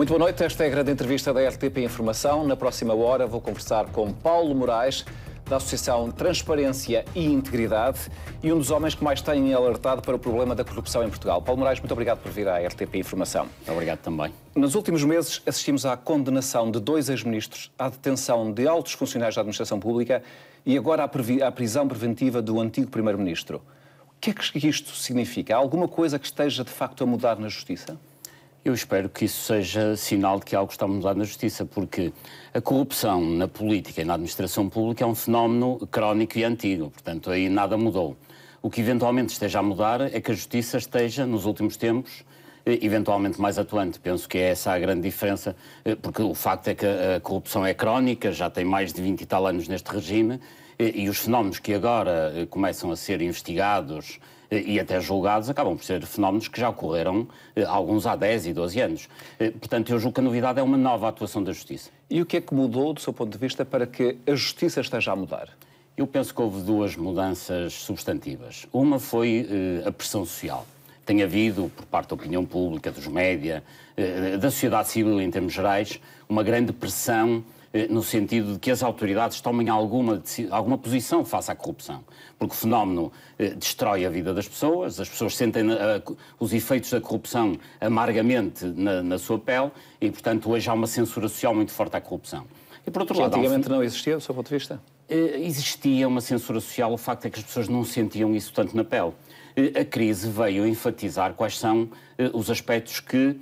Muito boa noite, esta é a grande entrevista da RTP Informação. Na próxima hora vou conversar com Paulo Moraes, da Associação Transparência e Integridade e um dos homens que mais têm alertado para o problema da corrupção em Portugal. Paulo Moraes, muito obrigado por vir à RTP Informação. Obrigado também. Nos últimos meses assistimos à condenação de dois ex-ministros, à detenção de altos funcionários da administração pública e agora à prisão preventiva do antigo primeiro-ministro. O que é que isto significa? Há alguma coisa que esteja de facto a mudar na justiça? Eu espero que isso seja sinal de que algo está a mudar na justiça, porque a corrupção na política e na administração pública é um fenómeno crónico e antigo, portanto, aí nada mudou. O que eventualmente esteja a mudar é que a justiça esteja, nos últimos tempos, eh, eventualmente mais atuante. Penso que é essa a grande diferença, eh, porque o facto é que a corrupção é crónica, já tem mais de 20 e tal anos neste regime, eh, e os fenómenos que agora começam a ser investigados e até julgados, acabam por ser fenómenos que já ocorreram eh, alguns há 10 e 12 anos. Eh, portanto, eu julgo que a novidade é uma nova atuação da Justiça. E o que é que mudou, do seu ponto de vista, para que a Justiça esteja a mudar? Eu penso que houve duas mudanças substantivas. Uma foi eh, a pressão social. Tem havido, por parte da opinião pública, dos média, eh, da sociedade civil em termos gerais, uma grande pressão eh, no sentido de que as autoridades tomem alguma, alguma posição face à corrupção, porque o fenómeno eh, destrói a vida das pessoas, as pessoas sentem eh, os efeitos da corrupção amargamente na, na sua pele e, portanto, hoje há uma censura social muito forte à corrupção. E por outro que lado, antigamente não existia, do seu ponto de vista? Existia uma censura social, o facto é que as pessoas não sentiam isso tanto na pele. A crise veio enfatizar quais são os aspectos que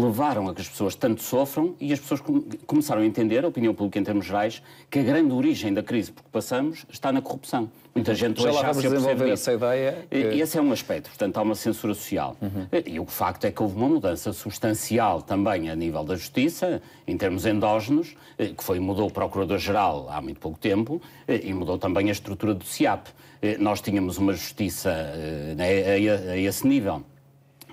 levaram a que as pessoas tanto sofram e as pessoas começaram a entender, a opinião pública em termos gerais, que a grande origem da crise por que passamos está na corrupção. Muita gente Já lá desenvolver essa ideia. Que... Esse é um aspecto, portanto, há uma censura social. Uhum. E o facto é que houve uma mudança substancial também a nível da justiça, em termos endógenos, eh, que foi mudou o Procurador-Geral há muito pouco tempo eh, e mudou também a estrutura do CIAP. Eh, nós tínhamos uma justiça né, a esse nível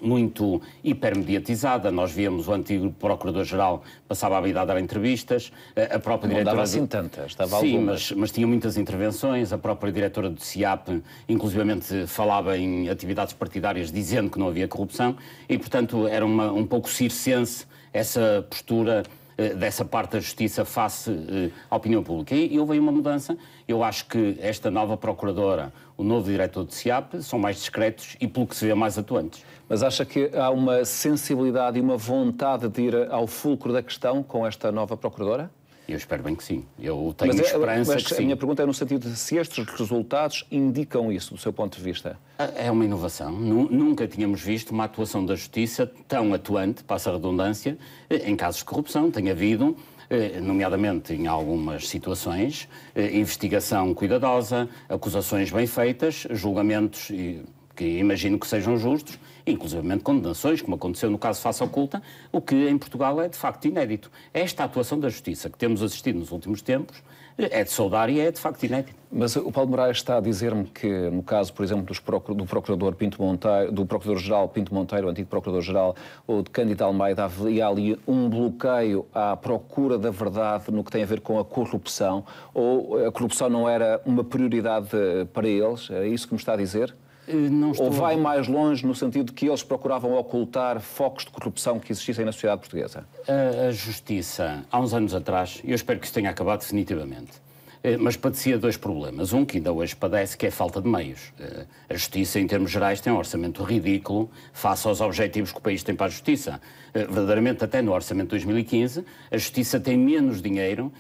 muito hipermediatizada. Nós víamos o antigo Procurador-Geral passava a vida a dar entrevistas, eh, a própria Não diretora... Não assim tantas, estava Sim, mas, mas, tinha muitas intervenções, a própria diretora do CIAP inclusivamente falava em atividades partidárias dizendo que não havia corrupção e, portanto, era uma, um pouco circense essa postura eh, dessa parte da justiça face eh, à opinião pública. E houve aí uma mudança. Eu acho que esta nova procuradora, o novo diretor de SIAP, são mais discretos e, pelo que se vê, mais atuantes. Mas acha que há uma sensibilidade e uma vontade de ir ao fulcro da questão com esta nova procuradora? Eu espero bem que sim. Eu tenho mas, é, esperança mas que sim. A minha pergunta é no sentido de se estes resultados indicam isso, do seu ponto de vista. Ah, é uma inovação. Nunca tínhamos visto uma atuação da Justiça tão atuante, passa a redundância, eh, em casos de corrupção. Tem havido eh, nomeadamente em algumas situações, eh, investigação cuidadosa, acusações bem feitas, julgamentos que imagino que sejam justos, inclusivamente condenações, como aconteceu no caso Faça Oculta, o que em Portugal é de facto inédito. Esta atuação da Justiça que temos assistido nos últimos tempos é de saudar e é de facto inédito. Mas o Paulo Moraes está a dizer-me que, no caso, por exemplo, procur do Procurador Pinto Monteiro, do Procurador-Geral Pinto Monteiro, o antigo Procurador-Geral, ou de Cândido Almeida, havia ali um bloqueio à procura da verdade no que tem a ver com a corrupção, ou a corrupção não era uma prioridade eh, para eles? É isso que me está a dizer? Eh, ou vai mais longe no sentido de que eles procuravam ocultar focos de corrupção que existissem na sociedade portuguesa? A, a Justiça, há uns anos atrás, e eu espero que isso tenha acabado definitivamente, eh, mas padecia dois problemas. Um que ainda hoje padece, que é a falta de meios. Eh, a Justiça, em termos gerais, tem um orçamento ridículo face aos objetivos que o país tem para a Justiça. Eh, verdadeiramente, até no orçamento de 2015, a Justiça tem menos dinheiro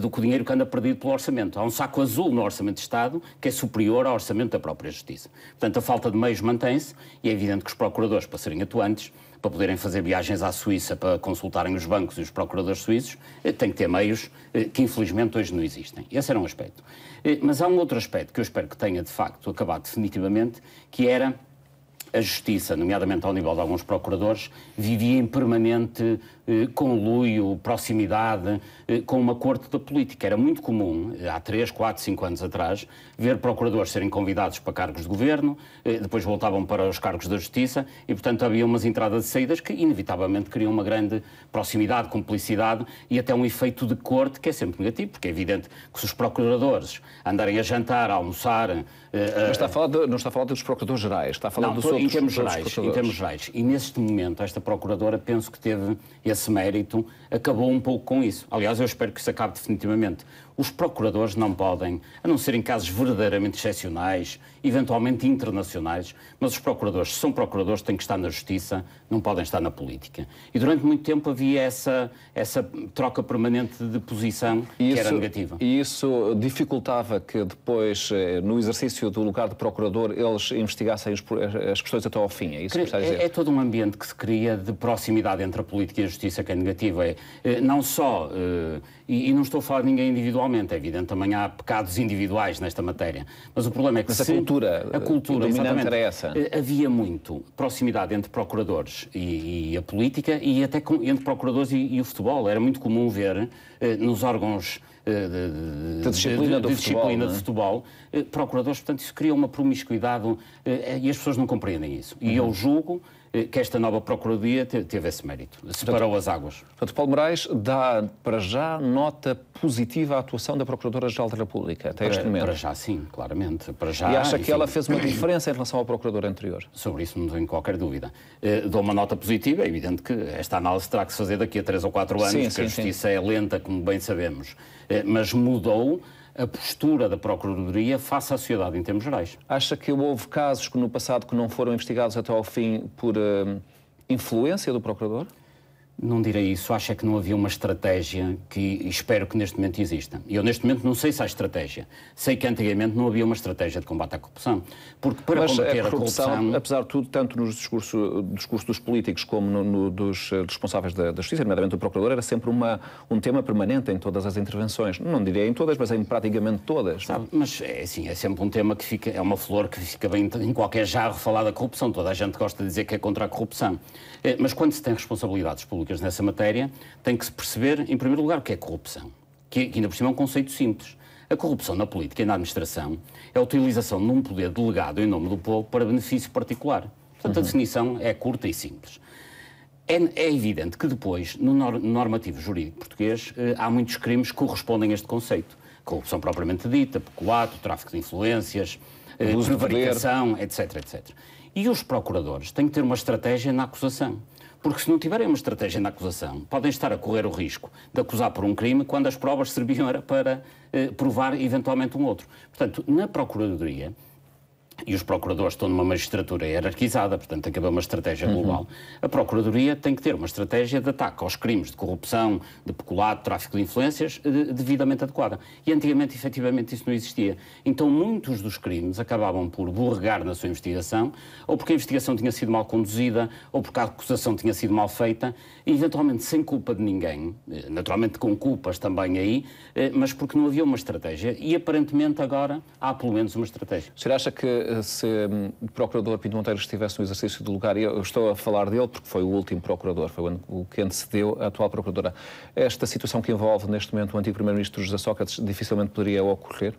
do que o dinheiro que anda perdido pelo orçamento. Há um saco azul no orçamento de Estado que é superior ao orçamento da própria Justiça. Portanto, a falta de meios mantém-se e é evidente que os procuradores, para serem atuantes, para poderem fazer viagens à Suíça para consultarem os bancos e os procuradores suíços, eh, tem que ter meios eh, que infelizmente hoje não existem. Esse era um aspecto. Eh, mas há um outro aspecto que eu espero que tenha de facto acabado definitivamente, que era a justiça, nomeadamente ao nível de alguns procuradores, vivia em permanente eh, conluio, proximidade eh, com uma corte da política. Era muito comum, eh, há 3, 4, 5 anos atrás, ver procuradores serem convidados para cargos de governo, depois voltavam para os cargos da justiça e, portanto, havia umas entradas e saídas que, inevitavelmente, criam uma grande proximidade, cumplicidade e até um efeito de corte que é sempre negativo, porque é evidente que se os procuradores andarem a jantar, a almoçar. Mas está a falar de, não está a falar dos procuradores gerais, está a falar não, dos em outros. Em termos, gerais, em termos gerais. E neste momento, esta procuradora penso que teve esse esse mérito acabou um pouco com isso. Aliás, eu espero que isso acabe definitivamente os procuradores não podem, a não ser em casos verdadeiramente excepcionais, eventualmente internacionais, mas os procuradores, se são procuradores, têm que estar na justiça, não podem estar na política. E durante muito tempo havia essa, essa troca permanente de posição isso, que era negativa. E isso dificultava que depois, eh, no exercício do lugar de procurador, eles investigassem as questões até ao fim, é isso que está a dizer? É, é todo um ambiente que se cria de proximidade entre a política e a justiça que é negativa. É, eh, não só, eh, e não estou a falar de ninguém individual, é evidente, também há pecados individuais nesta matéria. Mas o problema é que Mas a cultura, eh, a cultura dominante era essa. Eh, havia muito proximidade entre procuradores e, e a política e até com, entre procuradores e, e, o futebol. Era muito comum ver eh, nos órgãos eh, de, de, disciplina, de, de, disciplina futebol, de futebol, é? procuradores, portanto, isso cria uma promiscuidade e as pessoas não compreendem isso. E uhum. eu julgo eh, que esta nova Procuradoria teve esse mérito, separou portanto, as águas. Portanto, Paulo Moraes dá para já nota positiva à atuação da Procuradora-Geral da República, até para, este momento. Para já, sim, claramente. Para já, e acha enfim, que ela fez uma diferença em relação ao Procurador anterior? Sobre isso não tenho qualquer dúvida. Uh, dou uma nota positiva, é evidente que esta análise terá que se fazer daqui a três ou quatro anos, sim, porque sim, a justiça sim. é lenta, como bem sabemos. Uh, mas mudou a postura da Procuradoria face à sociedade em termos gerais. Acha que houve casos que no passado que não foram investigados até ao fim por uh, influência do Procurador? Não direi isso. Acho é que não havia uma estratégia que espero que neste momento exista. E Eu neste momento não sei se há estratégia. Sei que antigamente não havia uma estratégia de combate à corrupção. Porque para Mas combater a corrupção, a corrupção... Apesar de tudo, tanto no discurso, discurso dos políticos como no, no, dos eh, responsáveis da, da justiça, nomeadamente do Procurador, era sempre uma, um tema permanente em todas as intervenções. Não diria em todas, mas em praticamente todas. Sabe, mas é assim, é sempre um tema que fica, é uma flor que fica bem em qualquer jarro falar da corrupção. Toda a gente gosta de dizer que é contra a corrupção. É, mas quando se tem responsabilidades públicas nessa matéria, tem que se perceber, em primeiro lugar, o que é corrupção, que, que ainda por cima é um conceito simples. A corrupção na política e na administração é a utilização de um poder delegado em nome do povo para benefício particular. Portanto, a uhum. definição é curta e simples. É, é evidente que depois, no normativo jurídico português, eh, há muitos crimes que correspondem a este conceito. Corrupção propriamente dita, peculato, tráfico de influências, eh, prevaricação, etc, etc. E os procuradores têm que ter uma estratégia na acusação. Porque se não tiverem uma estratégia na acusação, podem estar a correr o risco de acusar por um crime quando as provas serviam para eh, provar eventualmente um outro. Portanto, na Procuradoria, e os procuradores estão numa magistratura hierarquizada, portanto, haver uma estratégia global. Uhum. A Procuradoria tem que ter uma estratégia de ataque aos crimes de corrupção, de peculato, de tráfico de influências, eh, devidamente adequada. E antigamente, efetivamente, isso não existia. Então, muitos dos crimes acabavam por borregar na sua investigação, ou porque a investigação tinha sido mal conduzida, ou porque a acusação tinha sido mal feita, e, eventualmente sem culpa de ninguém, eh, naturalmente com culpas também aí, eh, mas porque não havia uma estratégia. E aparentemente agora há pelo menos uma estratégia. O senhor acha que eh, se hum, o procurador Pinto Monteiro estivesse no exercício do lugar, eu estou a falar dele porque foi o último procurador, foi o que antecedeu a atual procuradora. Esta situação que envolve neste momento o antigo primeiro-ministro José Sócrates dificilmente poderia ocorrer?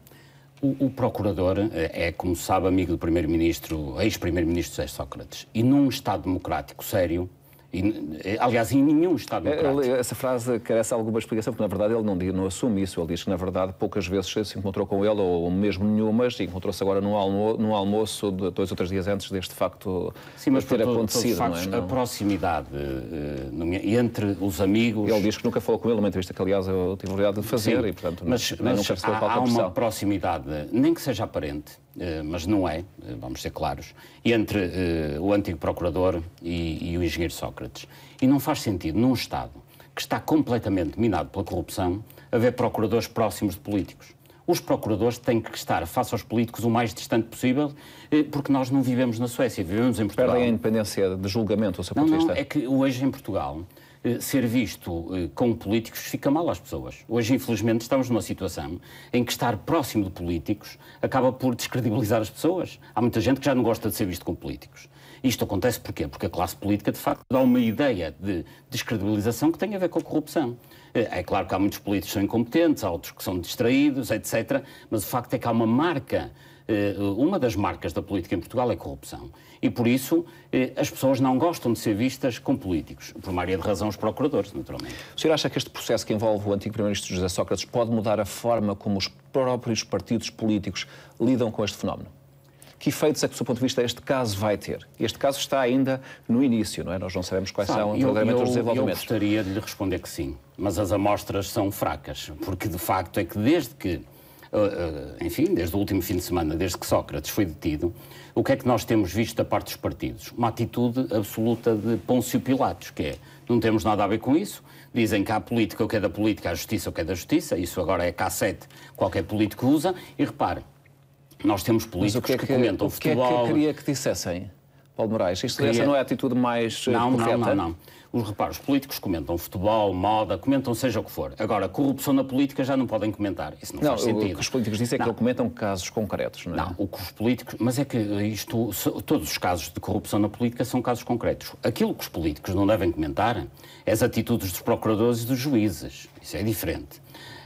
O, o procurador eh, é, como sabe, amigo do primeiro-ministro, ex-primeiro-ministro José Sócrates. E num Estado democrático sério, e, eh, aliás, em nenhum Estado é, democrático. Essa frase carece alguma explicação, porque na verdade ele não, não assume isso. Ele diz que, na verdade, poucas vezes se encontrou com ele, ou mesmo nenhumas, e encontrou-se agora num, num almoço de dois ou três dias antes deste facto Sim, mas ter acontecido. Sim, é? A proximidade eh, entre os amigos. Ele diz que nunca falou com ele, uma entrevista que, aliás, eu tive a oportunidade de fazer, Sim, e, portanto, mas, não, mas não há, há uma proximidade, nem que seja aparente eh, mas não é, eh, vamos ser claros, entre eh, o antigo procurador e, e o engenheiro Sócrates. E não faz sentido, num Estado que está completamente minado pela corrupção, haver procuradores próximos de políticos os procuradores têm que estar face aos políticos o mais distante possível, porque nós não vivemos na Suécia, vivemos em Portugal. Perdem a independência de julgamento, o seu não, ponto de vista? Não, é que hoje em Portugal eh, ser visto eh, com políticos fica mal às pessoas. Hoje, infelizmente, estamos numa situação em que estar próximo de políticos acaba por descredibilizar as pessoas. Há muita gente que já não gosta de ser visto com políticos. Isto acontece porquê? Porque a classe política, de facto, dá uma ideia de descredibilização que tem a ver com a corrupção. Eh, é claro que há muitos políticos que são incompetentes, há outros que são distraídos, etc. Mas o facto é que há uma marca eh, uma das marcas da política em Portugal é corrupção. E por isso eh, as pessoas não gostam de ser vistas com políticos. Por uma área de razão, os procuradores, naturalmente. O senhor acha que este processo que envolve o antigo Primeiro-Ministro José Sócrates pode mudar a forma como os próprios partidos políticos lidam com este fenómeno? Que efeitos é que, do seu ponto de vista, este caso vai ter? Este caso está ainda no início, não é? Nós não sabemos quais Sabe, são verdadeiramente os desenvolvimentos. Eu gostaria de lhe responder que sim, mas as amostras são fracas, porque de facto é que desde que eh, eh, enfim, desde o último fim de semana, desde que Sócrates foi detido, o que é que nós temos visto da parte dos partidos? Uma atitude absoluta de Pôncio Pilatos, que é não temos nada a ver com isso. Dizem que há política o que é da política, há justiça o que é da justiça. Isso agora é K7, qualquer político usa. E repare, nós temos políticos que, é que, que, comentam o que futebol. O que é que eu queria que dissessem, Paulo Moraes? Isto é queria... essa não é a atitude mais eh, não, correta? Não, não, não. Os reparos políticos comentam futebol, moda, comentam seja o que for. Agora, corrupção na política já não podem comentar. Isso não, não faz sentido. O que os políticos dizem é que não. comentam casos concretos, não é? Não, o que os políticos. Mas é que isto. Todos os casos de corrupção na política são casos concretos. Aquilo que os políticos não devem comentar é as atitudes dos procuradores e dos juízes. Isso é diferente.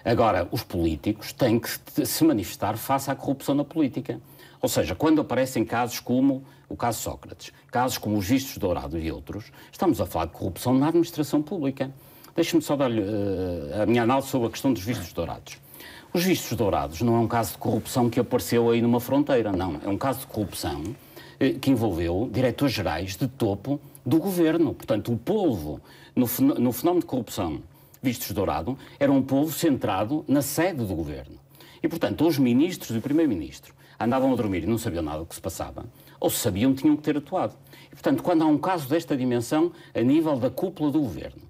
Agora, os políticos têm que se manifestar face à corrupção na política. Ou seja, quando aparecem casos como o caso Sócrates, casos como os vistos dourados e outros, estamos a falar de corrupção na administração pública. Deixe-me só dar-lhe uh, a minha análise sobre a questão dos vistos dourados. Os vistos dourados não é um caso de corrupção que apareceu aí numa fronteira, não. É um caso de corrupção eh, que envolveu diretores-gerais de topo do governo. Portanto, o povo, no, no fenómeno de corrupção vistos dourado, era um povo centrado na sede do governo. E, portanto, os ministros e o primeiro-ministro andavam a dormir e não sabiam nada do que se passava ou se sabiam, tinham que ter atuado. E, portanto, quando há um caso desta dimensão, a nível da cúpula do governo,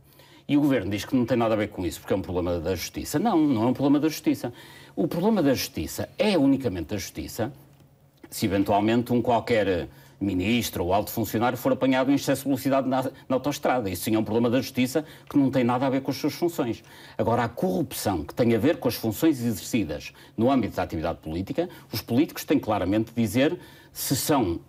e o governo diz que não tem nada a ver com isso, porque é um problema da justiça. Não, não é um problema da justiça. O problema da justiça é unicamente da justiça se eventualmente um qualquer eh, ministro ou alto funcionário for apanhado em excesso de velocidade na, na autoestrada. Isso sim é um problema da justiça que não tem nada a ver com as suas funções. Agora, a corrupção que tem a ver com as funções exercidas no âmbito da atividade política, os políticos têm claramente de dizer se são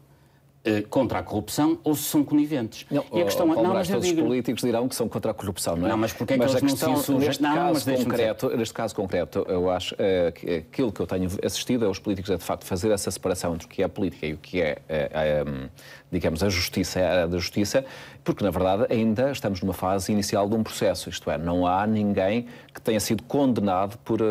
eh, contra a corrupção ou se são coniventes. Não, e a questão é- não, mas todos digo... os políticos dirão que são contra a corrupção, não é? Não, mas porque é que mas eles a questão, não se insurgem? Neste, não, caso mas concreto, neste caso concreto, eu acho é, que aquilo que eu tenho assistido é os políticos é de facto fazer essa separação entre o que é política e o que é, é, é digamos, a justiça, a área da justiça, porque na verdade ainda estamos numa fase inicial de um processo, isto é, não há ninguém que tenha sido condenado por, eh,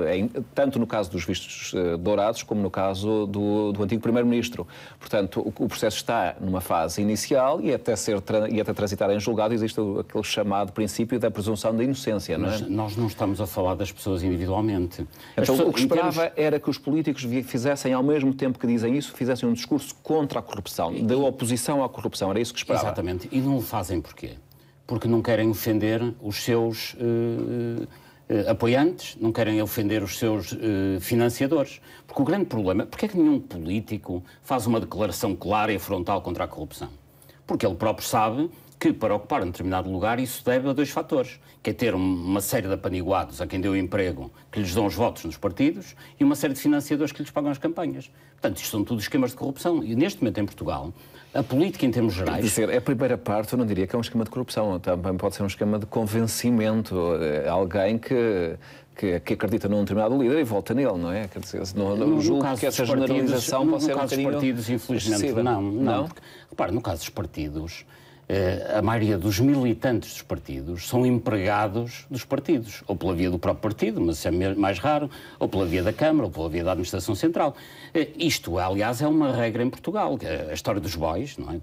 eh, tanto no caso dos vistos eh, dourados como no caso do, do antigo Primeiro-Ministro. Portanto, o, o, processo está numa fase inicial e até, ser, e até transitar em julgado existe aquele chamado princípio da presunção da inocência, não é? Mas nós não estamos a falar das pessoas individualmente. Então, pessoas, o que esperava termos... era que os políticos fizessem, ao mesmo tempo que dizem isso, fizessem um discurso contra a corrupção da oposição à corrupção, era isso que esperava. Exatamente, e não o fazem porquê? Porque não querem ofender os seus uh, uh, apoiantes, não querem ofender os seus uh, financiadores. Porque o grande problema, porque é que nenhum político faz uma declaração clara e frontal contra a corrupção? Porque ele próprio sabe que para ocupar um determinado lugar isso deve a dois fatores, que é ter uma série de apaniguados a quem deu emprego que lhes dão os votos nos partidos e uma série de financiadores que lhes pagam as campanhas. Portanto, isto são tudo esquemas de corrupção. E neste momento em Portugal, a política em termos gerais... Dizer, a primeira parte eu não diria que é um esquema de corrupção, também pode ser um esquema de convencimento. Eh, alguém que que, que, acredita num determinado líder e vota nele, não é? Quer dizer, não, no, julgo que essa generalização partidos, pode no, no ser caso um dos partidos, infelizmente, excessiva. não. Não, não? Porque, repare, no caso dos partidos, eh, a maioria dos militantes dos partidos são empregados dos partidos, ou pela via do próprio partido, mas isso é mais raro, ou pela via da Câmara, ou pela via da Administração Central. Eh, isto, aliás, é uma regra em Portugal. É a história dos bois, não é?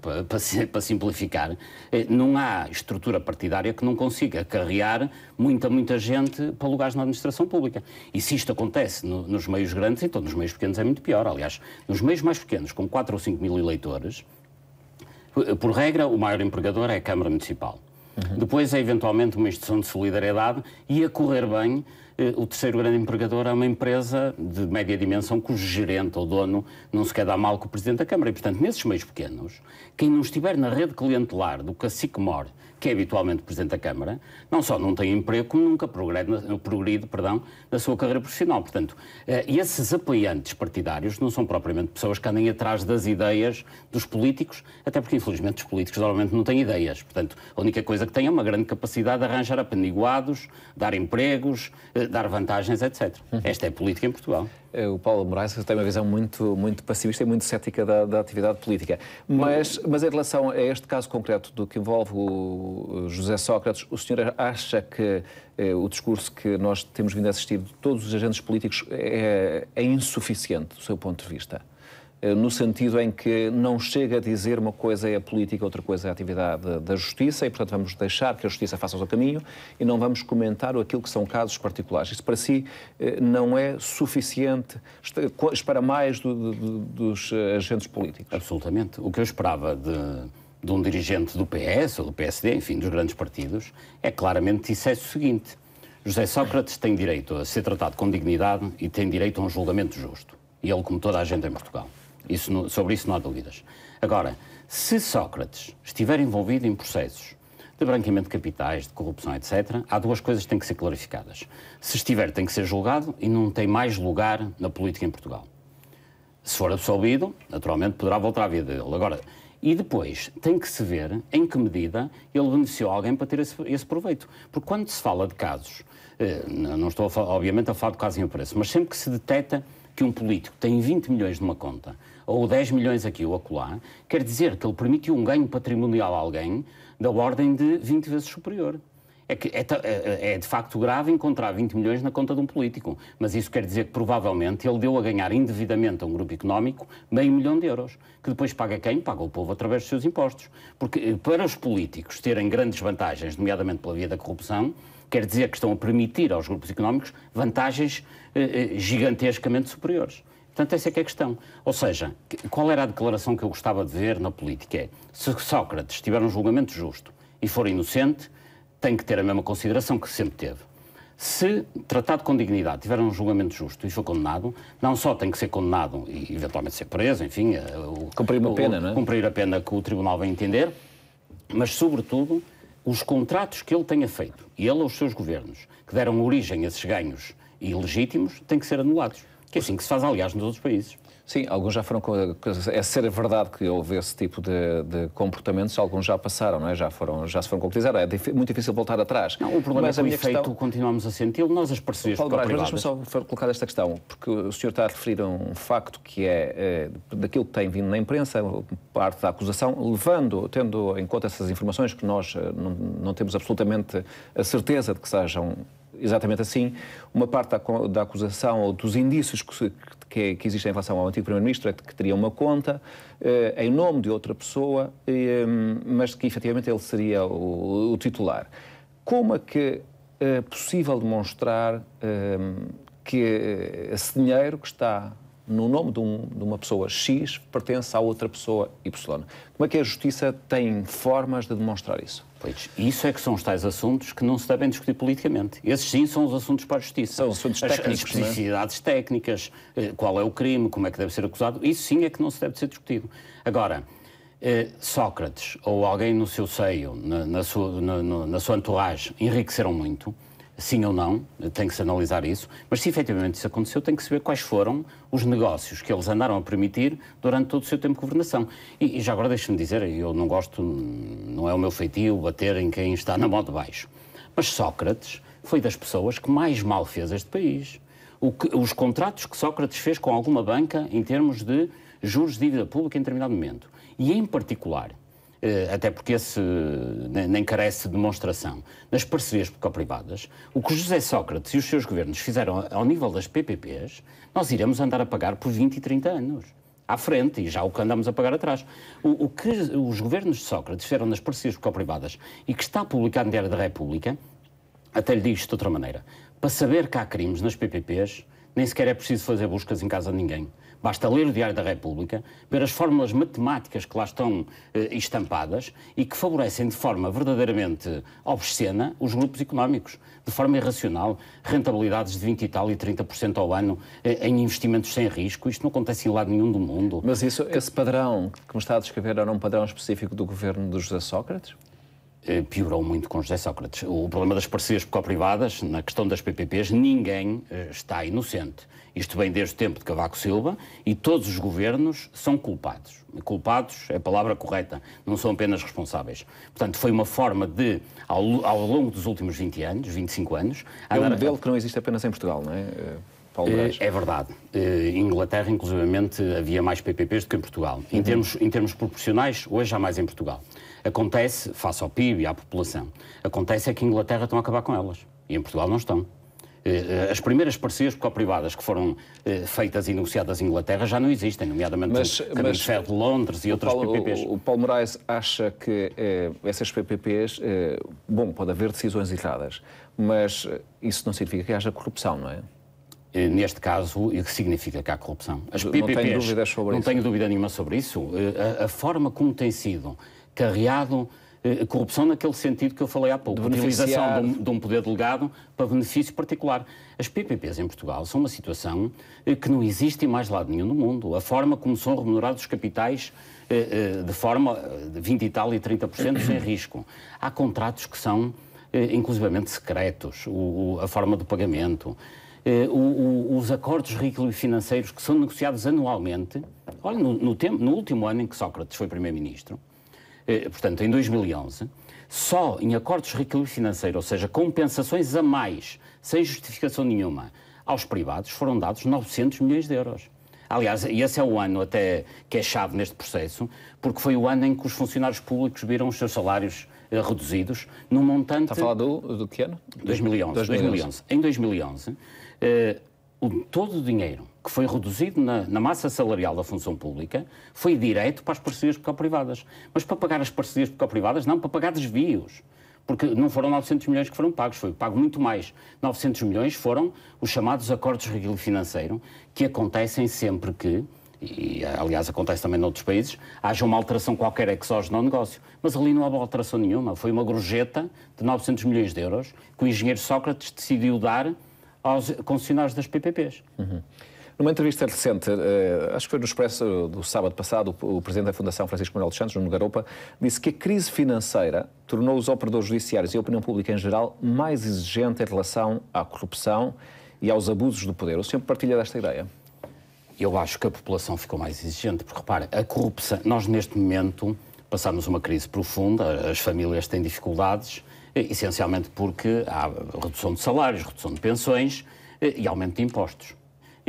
para, simplificar, eh, não há estrutura partidária que não consiga carregar muita, muita gente para lugares na administração pública. E se isto acontece nos meios grandes, então nos meios pequenos é muito pior. Aliás, nos meios mais pequenos, com 4 ou 5 mil eleitores, por regra, o maior empregador é a Câmara Municipal. Depois é eventualmente uma instituição de solidariedade e a correr bem, eh, o terceiro grande empregador é uma empresa de média dimensão cujo gerente ou dono não se quer dar mal com o Presidente da Câmara. E, portanto, nesses meios pequenos, quem não estiver na rede clientelar do cacique-mor, que é habitualmente Presidente da Câmara, não só não tem emprego, como nunca progride, progride perdão, na sua carreira profissional. Portanto, eh, esses apoiantes partidários não são propriamente pessoas que andem atrás das ideias dos políticos, até porque, infelizmente, os políticos normalmente não têm ideias. Portanto, a única coisa que têm é uma grande capacidade de arranjar apeniguados, dar empregos, eh, dar vantagens, etc. Uhum. Esta é a política em Portugal. Eh, o Paulo Moraes tem uma visão muito, muito passivista e muito cética da, da atividade política. Mas, mas em relação a este caso concreto do que envolve o José Sócrates, o senhor acha que eh, o discurso que nós temos vindo a assistir de todos os agentes políticos é, é insuficiente, do seu ponto de vista? Eh, no sentido em que não chega a dizer uma coisa é a política, outra coisa é a atividade da justiça, e portanto vamos deixar que a justiça faça o seu caminho e não vamos comentar aquilo que são casos particulares. Isso para si eh, não é suficiente, espera mais do, do, dos eh, agentes políticos. Absolutamente. O que eu esperava de, de um dirigente do PS ou do PSD, enfim, dos grandes partidos, é claramente isso é o seguinte. José Sócrates tem direito a ser tratado com dignidade e tem direito a um julgamento justo. E ele, como toda a gente em Portugal. Isso sobre isso não há dúvidas. Agora, se Sócrates estiver envolvido em processos de branqueamento de capitais, de corrupção, etc., há duas coisas que têm que ser clarificadas. Se estiver, tem que ser julgado e não tem mais lugar na política em Portugal. Se for absolvido, naturalmente poderá voltar à vida dele. Agora, e depois tem que se ver em que medida ele beneficiou alguém para ter esse, esse proveito. Porque quando se fala de casos, eh, não estou a falar, obviamente a falar de caso em apreço, mas sempre que se detecta que um político tem 20 milhões numa conta ou 10 milhões aqui ou acolá, quer dizer que ele permitiu um ganho patrimonial a alguém da ordem de 20 vezes superior. É, que é é, é, é, de facto grave encontrar 20 milhões na conta de um político, mas isso quer dizer que provavelmente ele deu a ganhar indevidamente a um grupo económico meio milhão de euros, que depois paga quem? Paga o povo através dos seus impostos. Porque eh, para os políticos terem grandes vantagens, nomeadamente pela via da corrupção, quer dizer que estão a permitir aos grupos económicos vantagens eh, eh gigantescamente superiores. Portanto, essa é que é a questão. Ou seja, qual era a declaração que eu gostava de ver na política? É, se Sócrates tiver um julgamento justo e for inocente, tem que ter a mesma consideração que sempre teve. Se tratado com dignidade, tiver um julgamento justo e for condenado, não só tem que ser condenado e eventualmente ser preso, enfim, eh, o, cumprir uma o, pena, não é? Cumprir a pena que o tribunal vai entender, mas sobretudo os contratos que ele tenha feito, ele ou os seus governos, que deram origem a esses ganhos ilegítimos, têm que ser anulados. Que é assim que se faz, aliás, nos outros países. Sim, alguns já foram. É ser verdade que houve esse tipo de, de comportamentos, alguns já passaram, não é? já, foram, já se foram concretizar. É muito difícil voltar atrás. Não, o problema Mas é que o efeito questão... continuamos a senti-lo, nós as percebemos Paulo Braga, deixa-me só colocar esta questão, porque o senhor está a referir a um facto que é, é daquilo que tem vindo na imprensa, parte da acusação, levando, tendo em conta essas informações que nós eh, não, não temos absolutamente a certeza de que sejam exatamente assim, uma parte da, da acusação ou dos indícios que, que, que, existem em relação ao antigo Primeiro-Ministro é que teria uma conta eh, em nome de outra pessoa, hum, mas que efetivamente ele seria o, o titular. Como é que eh, é possível demonstrar hum, que eh, esse dinheiro que está no nome de, um, de, uma pessoa X pertence a outra pessoa Y. Como é que a Justiça tem formas de demonstrar isso? Pois, isso é que são os tais assuntos que não se devem discutir politicamente. Esses sim são os assuntos para a justiça. São assuntos técnicos. As é? especificidades é? técnicas, eh, qual é o crime, como é que deve ser acusado, isso sim é que não se deve ser discutido. Agora, eh, Sócrates ou alguém no seu seio, na, na, sua, na, na sua entourage, enriqueceram muito sim ou não, tem que se analisar isso, mas se efetivamente isso aconteceu, tem que saber quais foram os negócios que eles andaram a permitir durante todo o seu tempo de governação. E, e já agora deixe-me dizer, eu não gosto, não é o meu feitio bater em quem está na mão de baixo, mas Sócrates foi das pessoas que mais mal fez este país. Que, os contratos que Sócrates fez com alguma banca em termos de juros de dívida pública em determinado momento. E, em particular, eh, até porque esse nem carece de demonstração, nas parcerias público-privadas, o que José Sócrates e os seus governos fizeram ao nível das PPPs, nós iremos andar a pagar por 20 e 30 anos. À frente, e já o que andamos a pagar atrás. O, o que os governos de Sócrates fizeram nas parcerias público-privadas e que está publicado no Diário da República, até lhe digo isto de outra maneira, para saber que há crimes nas PPPs, nem sequer é preciso fazer buscas em casa de ninguém. Basta ler o Diário da República, ver as fórmulas matemáticas que lá estão eh, estampadas e que favorecem de forma verdadeiramente obscena os grupos económicos, de forma irracional, rentabilidades de 20 e tal e 30% ao ano eh, em investimentos sem risco. Isto não acontece em lado nenhum do mundo. Mas isso, esse padrão que me está a descrever era um padrão específico do governo do José Sócrates? Eh, piorou muito com José Sócrates. O problema das parcerias público-privadas, na questão das PPPs, ninguém está inocente. Isto vem desde o tempo de Cavaco Silva e todos os governos são culpados. Culpados é a palavra correta, não são apenas responsáveis. Portanto, foi uma forma de, ao, ao longo dos últimos 20 anos, 25 anos. É um modelo a... que não existe apenas em Portugal, não é? Eh, é, é verdade. Em eh, Inglaterra, inclusivamente, havia mais PPPs do que em Portugal. Em, uhum. termos, em termos proporcionais, hoje há mais em Portugal. Acontece, face ao PIB e à população, acontece é que em Inglaterra estão a acabar com elas. E em Portugal não estão. Eh, as primeiras parcerias público-privadas que foram eh, feitas e negociadas em Inglaterra já não existem, nomeadamente mas, o mas, Ferro de Londres e outras Paulo, PPPs. O, o Paulo Moraes acha que eh, essas PPPs, eh, bom, pode haver decisões erradas, mas eh, isso não significa que haja corrupção, não é? neste caso, o que significa que há corrupção. As PPPs, não tenho dúvidas sobre não isso. Não tenho dúvida nenhuma sobre isso. A, a forma como tem sido carreado eh, corrupção naquele sentido que eu falei há pouco, de utilização de um, de um, poder delegado para benefício particular. As PPPs em Portugal são uma situação eh, que não existe em mais lado nenhum do mundo. A forma como são remunerados os capitais eh, de forma de 20 e tal e 30% sem risco. Há contratos que são inclusivamente secretos, o, o, a forma do pagamento. os o, o, os acordos financeiros que são negociados anualmente. Olha, no, no, tempo, no último ano em que Sócrates foi Primeiro-Ministro, eh, portanto, em 2011, só em acordos de reequilíbrio financeiro, ou seja, compensações a mais, sem justificação nenhuma, aos privados, foram dados 900 milhões de euros. Aliás, e esse é o ano até que é chave neste processo, porque foi o ano em que os funcionários públicos viram os seus salários eh, reduzidos num montante... Está a falar do, do que ano? 2011. 2011. 2011. Em 2011, eh, o, todo o dinheiro que foi reduzido na, na, massa salarial da função pública, foi direto para as parcerias público-privadas. Mas para pagar as parcerias público-privadas, não, para pagar desvios. Porque não foram 900 milhões que foram pagos, foi pago muito mais. 900 milhões foram os chamados acordos de regime financeiro, que acontecem sempre que, e aliás acontece também noutros países, haja uma alteração qualquer exógena ao negócio. Mas ali não houve alteração nenhuma, foi uma gorjeta de 900 milhões de euros que o engenheiro Sócrates decidiu dar aos concessionários das PPPs. Uhum. Numa entrevista recente, eh, acho que foi no Expresso do sábado passado, o presidente da Fundação Francisco Manuel dos Santos, no Garopa, disse que a crise financeira tornou os operadores judiciários e a opinião pública em geral mais exigente em relação à corrupção e aos abusos do poder. O senhor partilha desta ideia? Eu acho que a população ficou mais exigente, porque repara, a corrupção, nós neste momento passamos uma crise profunda, as famílias têm dificuldades, eh, essencialmente porque há redução de salários, redução de pensões eh, e aumento de impostos.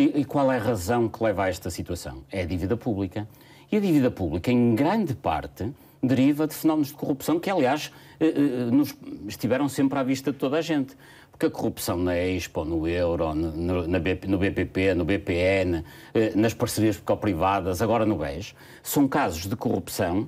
E, e qual é a razão que leva a esta situação? É a dívida pública. E a dívida pública, em grande parte, deriva de fenómenos de corrupção que, aliás, eh, eh, nos estiveram sempre à vista de toda a gente. Porque a corrupção na Expo, no Euro, no, no BPP, no BPN, eh, nas parcerias públicas privadas agora no BES, são casos de corrupção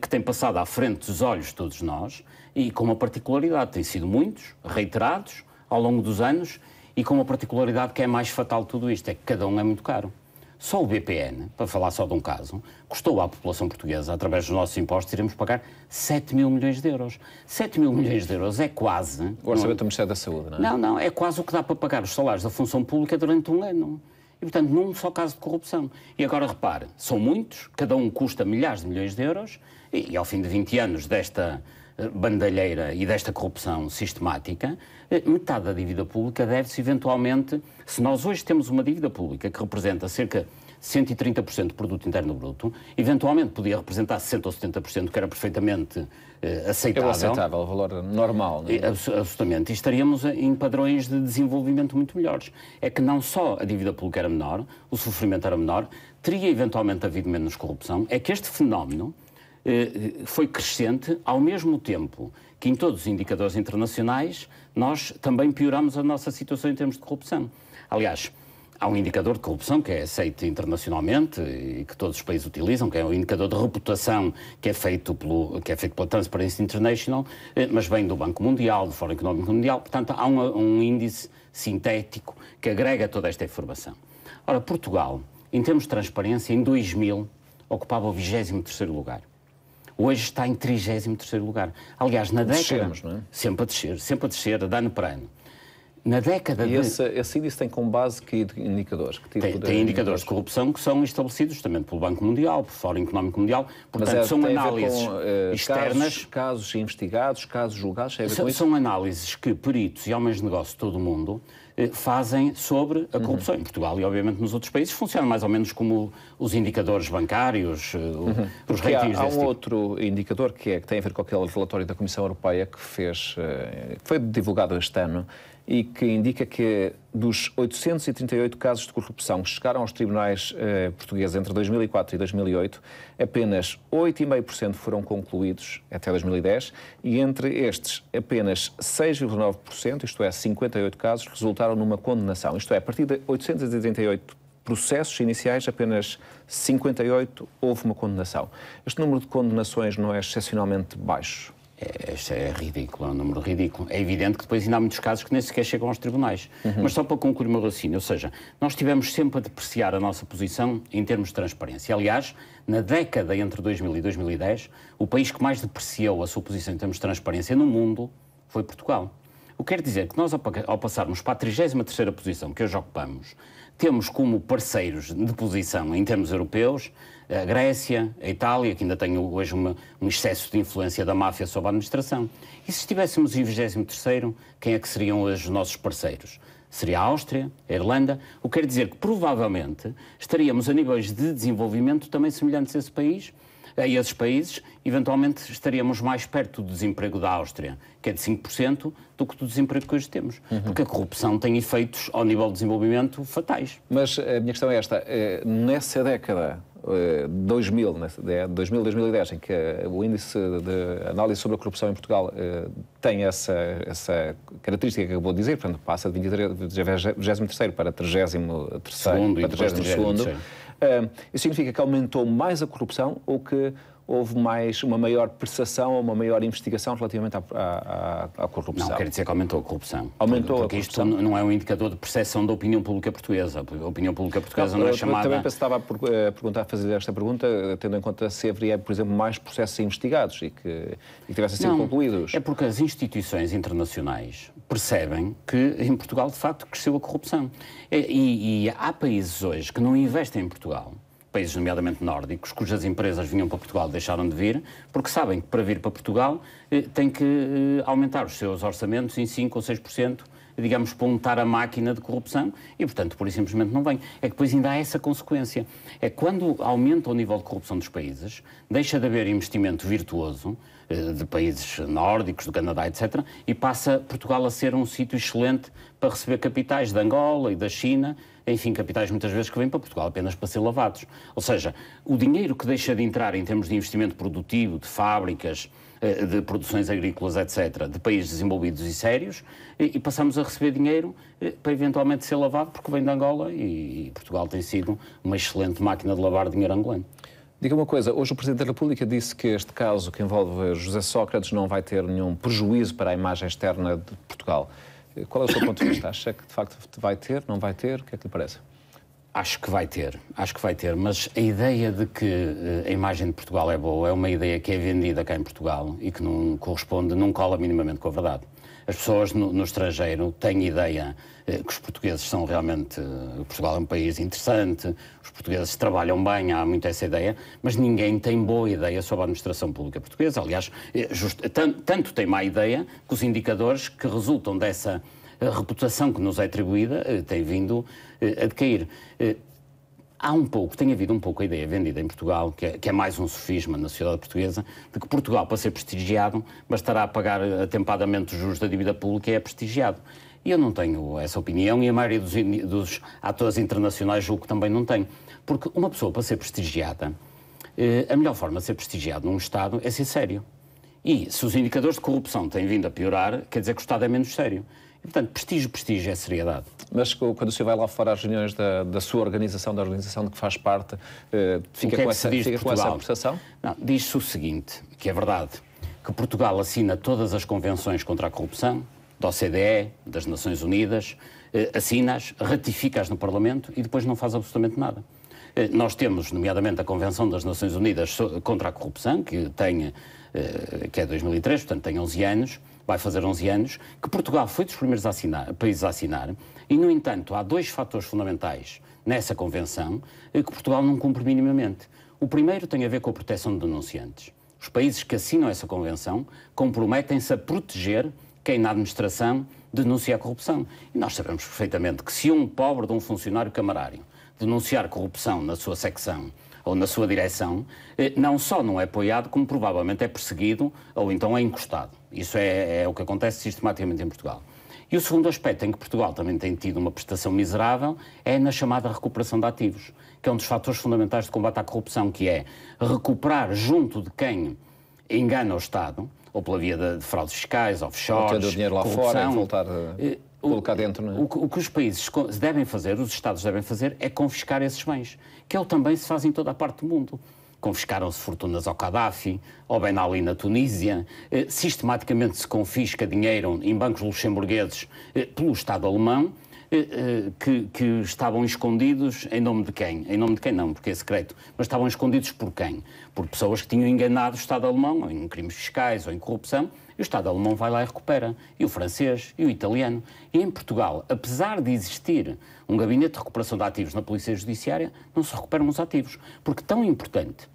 que têm passado à frente dos olhos de todos nós e com uma particularidade, têm sido muitos, reiterados, ao longo dos anos e com uma particularidade que é mais fatal de tudo isto, é que cada um é muito caro. Só o BPN, para falar só de um caso, custou à população portuguesa, através dos nossos impostos, iremos pagar 7 mil milhões de euros. 7 mil milhões de euros é quase. O é? orçamento do Ministério da Saúde, não é? Não, não, é quase o que dá para pagar os salários da função pública durante um ano. E, portanto, num só caso de corrupção. E agora repare, são muitos, cada um custa milhares de milhões de euros, e, e ao fim de 20 anos desta eh, bandalheira e desta corrupção sistemática, eh, metade da dívida pública deve-se eventualmente, se nós hoje temos uma dívida pública que representa cerca 130% do produto interno bruto, eventualmente podia representar 60% ou 70%, que era perfeitamente eh, aceitável. É aceitável, o valor normal. Não é? Eh, eh, absolutamente. E estaríamos em padrões de desenvolvimento muito melhores. É que não só a dívida pública era menor, o sofrimento era menor, teria eventualmente havido menos corrupção, é que este fenómeno eh, foi crescente, ao mesmo tempo que em todos os indicadores internacionais nós também pioramos a nossa situação em termos de corrupção. Aliás, há um indicador de corrupção que é aceito internacionalmente e que todos os países utilizam, que é o um indicador de reputação que é feito pelo que é feito pela Transparency International, eh, mas vem do Banco Mundial, do Fórum Económico Mundial, portanto há um, um índice sintético que agrega toda esta informação. Ora, Portugal, em termos de transparência, em 2000 ocupava o 23º lugar. Hoje está em 33 lugar. Aliás, na Descemos, década... É? Sempre a descer, sempre a descer, de ano para ano. Na década e esse, de... esse índice tem como base que indicadores? Que tipo tem, tem indicadores de corrupção que são estabelecidos também pelo Banco Mundial, pelo Fórum Económico Mundial. Portanto, é, são análises com, uh, eh, externas. Casos, casos, investigados, casos julgados. São, são análises que peritos e homens de negócio de todo o mundo eh, fazem sobre a corrupção. Uhum. Em Portugal e, obviamente, nos outros países funciona mais ou menos como os indicadores bancários, eh, uhum. os Porque ratings. Há, há um tipo. outro indicador que, é, que tem a ver com aquele relatório da Comissão Europeia que fez, eh, que foi divulgado este ano, e que indica que dos 838 casos de corrupção que chegaram aos tribunais eh, portugueses entre 2004 e 2008, apenas 8,5% foram concluídos até 2010 e entre estes apenas 6,9%, isto é, 58 casos, resultaram numa condenação. Isto é, a partir de 838 processos iniciais, apenas 58 houve uma condenação. Este número de condenações não é excepcionalmente baixo. Este é, é ridículo, é um número ridículo. É evidente que depois ainda há muitos casos que nem sequer chegam aos tribunais. Uhum. Mas só para concluir o meu raciocínio, ou seja, nós tivemos sempre a depreciar a nossa posição em termos de transparência. Aliás, na década entre 2000 e 2010, o país que mais depreciou a sua posição em termos de transparência no mundo foi Portugal. O que quer dizer que nós, ao passarmos para a 33ª posição que hoje ocupamos, temos como parceiros de posição em termos europeus a Grécia, a Itália, que ainda tem hoje uma, um excesso de influência da máfia sobre a administração. E se estivéssemos em 23 quem é que seriam hoje os nossos parceiros? Seria a Áustria, a Irlanda, o que quer dizer que provavelmente estaríamos a níveis de desenvolvimento também semelhantes a esse país, a esses países, eventualmente estaríamos mais perto do desemprego da Áustria, que é de 5%, do que do desemprego que hoje temos. Uhum. Porque a corrupção tem efeitos ao nível do desenvolvimento fatais. Mas a minha questão é esta: eh, nessa década 2000, 2000, 2010, em que eh, o índice de análise sobre a corrupção em Portugal eh, tem essa, essa característica que acabou de dizer, portanto, passa de 23 para 33 º para 32 eh, Isso significa que aumentou mais a corrupção ou que houve mais uma maior percepção, uma maior investigação relativamente à, à, à, corrupção. Não, quer dizer que aumentou a corrupção. Aumentou Porque a corrupção. isto não é um indicador de percepção da opinião pública portuguesa. A opinião pública portuguesa não, não é chamada... Também estava eh, a perguntar, a fazer esta pergunta, tendo em conta se haveria, por exemplo, mais processos investigados e que, e que tivessem sido não, concluídos. É porque as instituições internacionais percebem que em Portugal, de facto, cresceu a corrupção. É, e, e há países hoje que não investem em Portugal países, nomeadamente nórdicos, cujas empresas vinham para Portugal deixaram de vir, porque sabem que para vir para Portugal eh, têm que eh, aumentar os seus orçamentos em 5% ou 6%, digamos, pontar a máquina de corrupção, e portanto, por simplesmente não vêm. É que depois ainda há essa consequência. É que quando aumenta o nível de corrupção dos países, deixa de haver investimento virtuoso, eh, de países nórdicos, do Canadá, etc., e passa Portugal a ser um sítio excelente para receber capitais da Angola e da China, enfim, capitais muitas vezes que vêm para Portugal apenas para ser lavados. Ou seja, o dinheiro que deixa de entrar em termos de investimento produtivo, de fábricas, eh, de produções agrícolas, etc., de países desenvolvidos e sérios, e passamos a receber dinheiro eh, para eventualmente ser lavado, porque vem de Angola e Portugal tem sido uma excelente máquina de lavar dinheiro angolano. Diga uma coisa, hoje o Presidente da República disse que este caso que envolve José Sócrates não vai ter nenhum prejuízo para a imagem externa de Portugal. Qual é o seu ponto de vista? Acha que de facto vai ter, não vai ter? O que é que lhe parece? Acho que vai ter, acho que vai ter, mas a ideia de que eh, a imagem de Portugal é boa é uma ideia que é vendida cá em Portugal e que não corresponde, não cola minimamente com a verdade. As pessoas no, no estrangeiro têm ideia eh, que os portugueses são realmente. Eh, Portugal é um país interessante, os portugueses trabalham bem, há muito essa ideia, mas ninguém tem boa ideia sobre a administração pública portuguesa. Aliás, eh, just, tanto, tanto tem má ideia que os indicadores que resultam dessa reputação que nos é atribuída têm vindo a decair há um pouco, tem havido um pouco a ideia vendida em Portugal, que é, que é, mais um sofisma na sociedade portuguesa, de que Portugal, para ser prestigiado, bastará pagar atempadamente os juros da dívida pública e é prestigiado. E eu não tenho essa opinião e a maioria dos, dos atores internacionais julgo que também não tem. Porque uma pessoa, para ser prestigiada, eh, a melhor forma de ser prestigiado num Estado é ser sério. E se os indicadores de corrupção têm vindo a piorar, quer dizer que o Estado é menos sério. E, portanto, prestígio, prestígio é seriedade. Mas quando o senhor vai lá fora às reuniões da, da sua organização, da organização de que faz parte, eh, fica, é com, essa, fica com essa percepção? Não, diz-se o seguinte, que é verdade, que Portugal assina todas as convenções contra a corrupção, da OCDE, das Nações Unidas, eh, assinas, as no Parlamento e depois não faz absolutamente nada. Eh, nós temos, nomeadamente, a Convenção das Nações Unidas contra a Corrupção, que, tem, eh, que é 2003, portanto tem 11 anos, vai fazer 11 anos, que Portugal foi dos primeiros a assinar, países a assinar, e, no entanto, há dois fatores fundamentais nessa Convenção que Portugal não cumpre minimamente. O primeiro tem a ver com a proteção de denunciantes. Os países que assinam essa Convenção comprometem-se a proteger quem na administração denuncia a corrupção. E nós sabemos perfeitamente que se um pobre de um funcionário camarário denunciar corrupção na sua secção ou na sua direção, eh, não só não é apoiado, como provavelmente é perseguido ou então é encostado. Isso é, é o que acontece sistematicamente em Portugal. E o segundo aspecto em que Portugal também tem tido uma prestação miserável é na chamada recuperação de ativos, que é um dos fatores fundamentais de combate à corrupção, que é recuperar junto de quem engana o Estado ou pela via de, de fraudes fiscais, offshores, Tendo o dinheiro lá corrupção. fora e voltar a eh, colocar dentro. É? O, o, que os países devem fazer, os Estados devem fazer, é confiscar esses bens, que é o também se faz em toda a parte do mundo. Confiscaram-se fortunas ao Gaddafi, ao Ben Ali na Tunísia, eh, sistematicamente se confisca dinheiro em bancos luxemburgueses eh, pelo Estado alemão, eh, que, que, estavam escondidos em nome de quem? Em nome de quem não, porque é secreto. Mas estavam escondidos por quem? Por pessoas que tinham enganado o Estado alemão em crimes fiscais ou em corrupção. E o Estado alemão vai lá e recupera. E o francês e o italiano. E em Portugal, apesar de existir um gabinete de recuperação de ativos na Polícia Judiciária, não se recuperam os ativos. Porque tão importante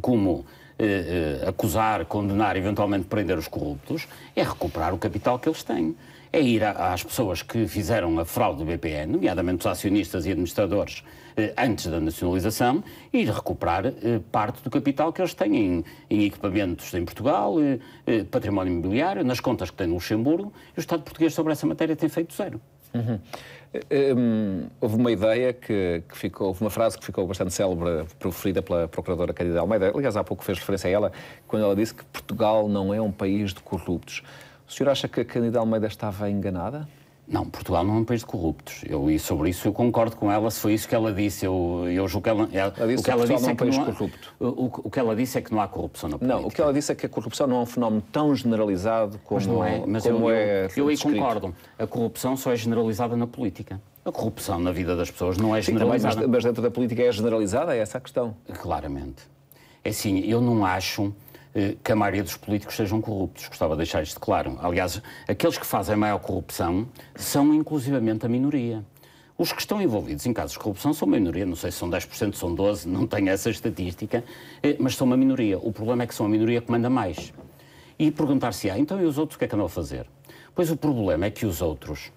como eh, eh, acusar, condenar, eventualmente prender os corruptos, é recuperar o capital que eles têm é ir às pessoas que fizeram a fraude do BPN, nomeadamente os acionistas e administradores, eh, antes da nacionalização, e ir recuperar eh, parte do capital que eles têm em, em equipamentos em Portugal, eh, património imobiliário, nas contas que têm no Luxemburgo, e o Estado português sobre essa matéria tem feito zero. Uhum. Um, houve uma ideia que, que, ficou, houve uma frase que ficou bastante célebre, proferida pela Procuradora Candida Almeida, aliás, há pouco fez referência a ela, quando ela disse que Portugal não é um país de corruptos. O senhor acha que a candidata Almeida estava enganada? Não, Portugal não é um país de corruptos. Eu, e sobre isso eu concordo com ela, se foi isso que ela disse. Eu, eu julgo que ela, ela, ela disse, o que ela disse é, é que não há, corrupto. O, o, o, que ela disse é que não há corrupção na política. Não, o que ela disse é que a corrupção não é um fenómeno tão generalizado como mas não é. Mas como eu, é eu, aí concordo. A corrupção só é generalizada na política. A corrupção na vida das pessoas não é generalizada. mas, mas dentro da política é generalizada? É essa a questão. Claramente. É assim, eu não acho eh, que a maioria dos políticos sejam corruptos. Gostava de deixar isto claro. Aliás, aqueles que fazem maior corrupção são inclusivamente a minoria. Os que estão envolvidos em casos de corrupção são uma minoria, não sei se são 10%, são 12%, não tenho essa estatística, eh, mas são uma minoria. O problema é que são a minoria que manda mais. E perguntar-se, ah, então e os outros o que é que andam a fazer? Pois o problema é que os outros,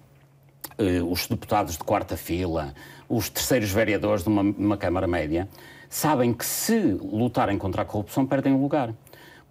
eh, os deputados de quarta fila, os terceiros vereadores de uma, uma Câmara Média, sabem que se lutarem contra a corrupção perdem o lugar.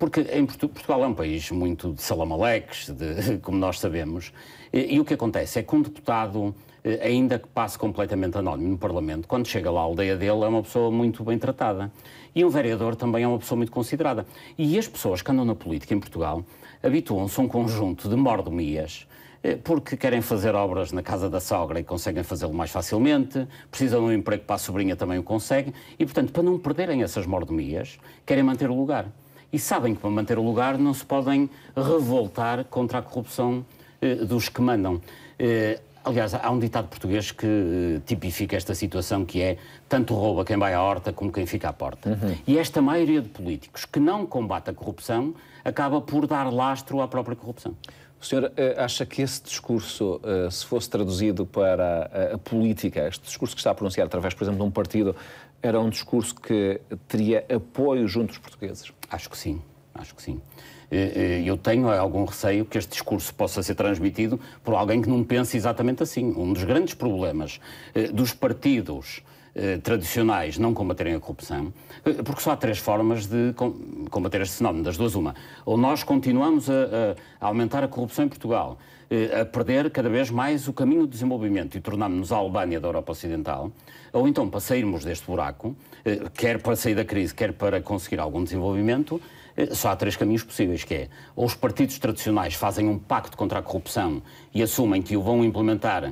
Porque em Portugal é um país muito de salamaleques, de, como nós sabemos, e, e o que acontece é que um deputado eh, ainda que passe completamente anónimo no Parlamento, quando chega lá à aldeia dele, é uma pessoa muito bem tratada. E um vereador também é uma pessoa muito considerada. E as pessoas que andam na política em Portugal habituam-se a um conjunto de mordomias, eh, porque querem fazer obras na casa da sogra e conseguem fazê-lo mais facilmente, precisam de um emprego para a sobrinha também o conseguem, e portanto, para não perderem essas mordomias, querem manter o lugar e sabem que para manter o lugar não se podem revoltar contra a corrupção eh, dos que mandam. Eh, aliás, há um ditado português que eh, tipifica esta situação que é tanto rouba quem vai à horta como quem fica à porta. Uhum. E esta maioria de políticos que não combate a corrupção acaba por dar lastro à própria corrupção. O senhor eh, acha que esse discurso, eh, se fosse traduzido para eh, a política, este discurso que está a pronunciar através, por exemplo, de um partido era um discurso que teria apoio junto dos portugueses? Acho que sim, acho que sim. Eh, eh, eu tenho algum receio que este discurso possa ser transmitido por alguém que não pense exatamente assim. Um dos grandes problemas eh, dos partidos tradicionais não combaterem a corrupção, porque só há três formas de combater este fenómeno, das duas uma. Ou nós continuamos a, a aumentar a corrupção em Portugal, eh, a perder cada vez mais o caminho do desenvolvimento e tornarmos-nos a Albânia da Europa Ocidental, ou então para sairmos deste buraco, eh, quer para sair da crise, quer para conseguir algum desenvolvimento, eh, só há três caminhos possíveis, que é ou os partidos tradicionais fazem um pacto contra a corrupção e assumem que o vão implementar.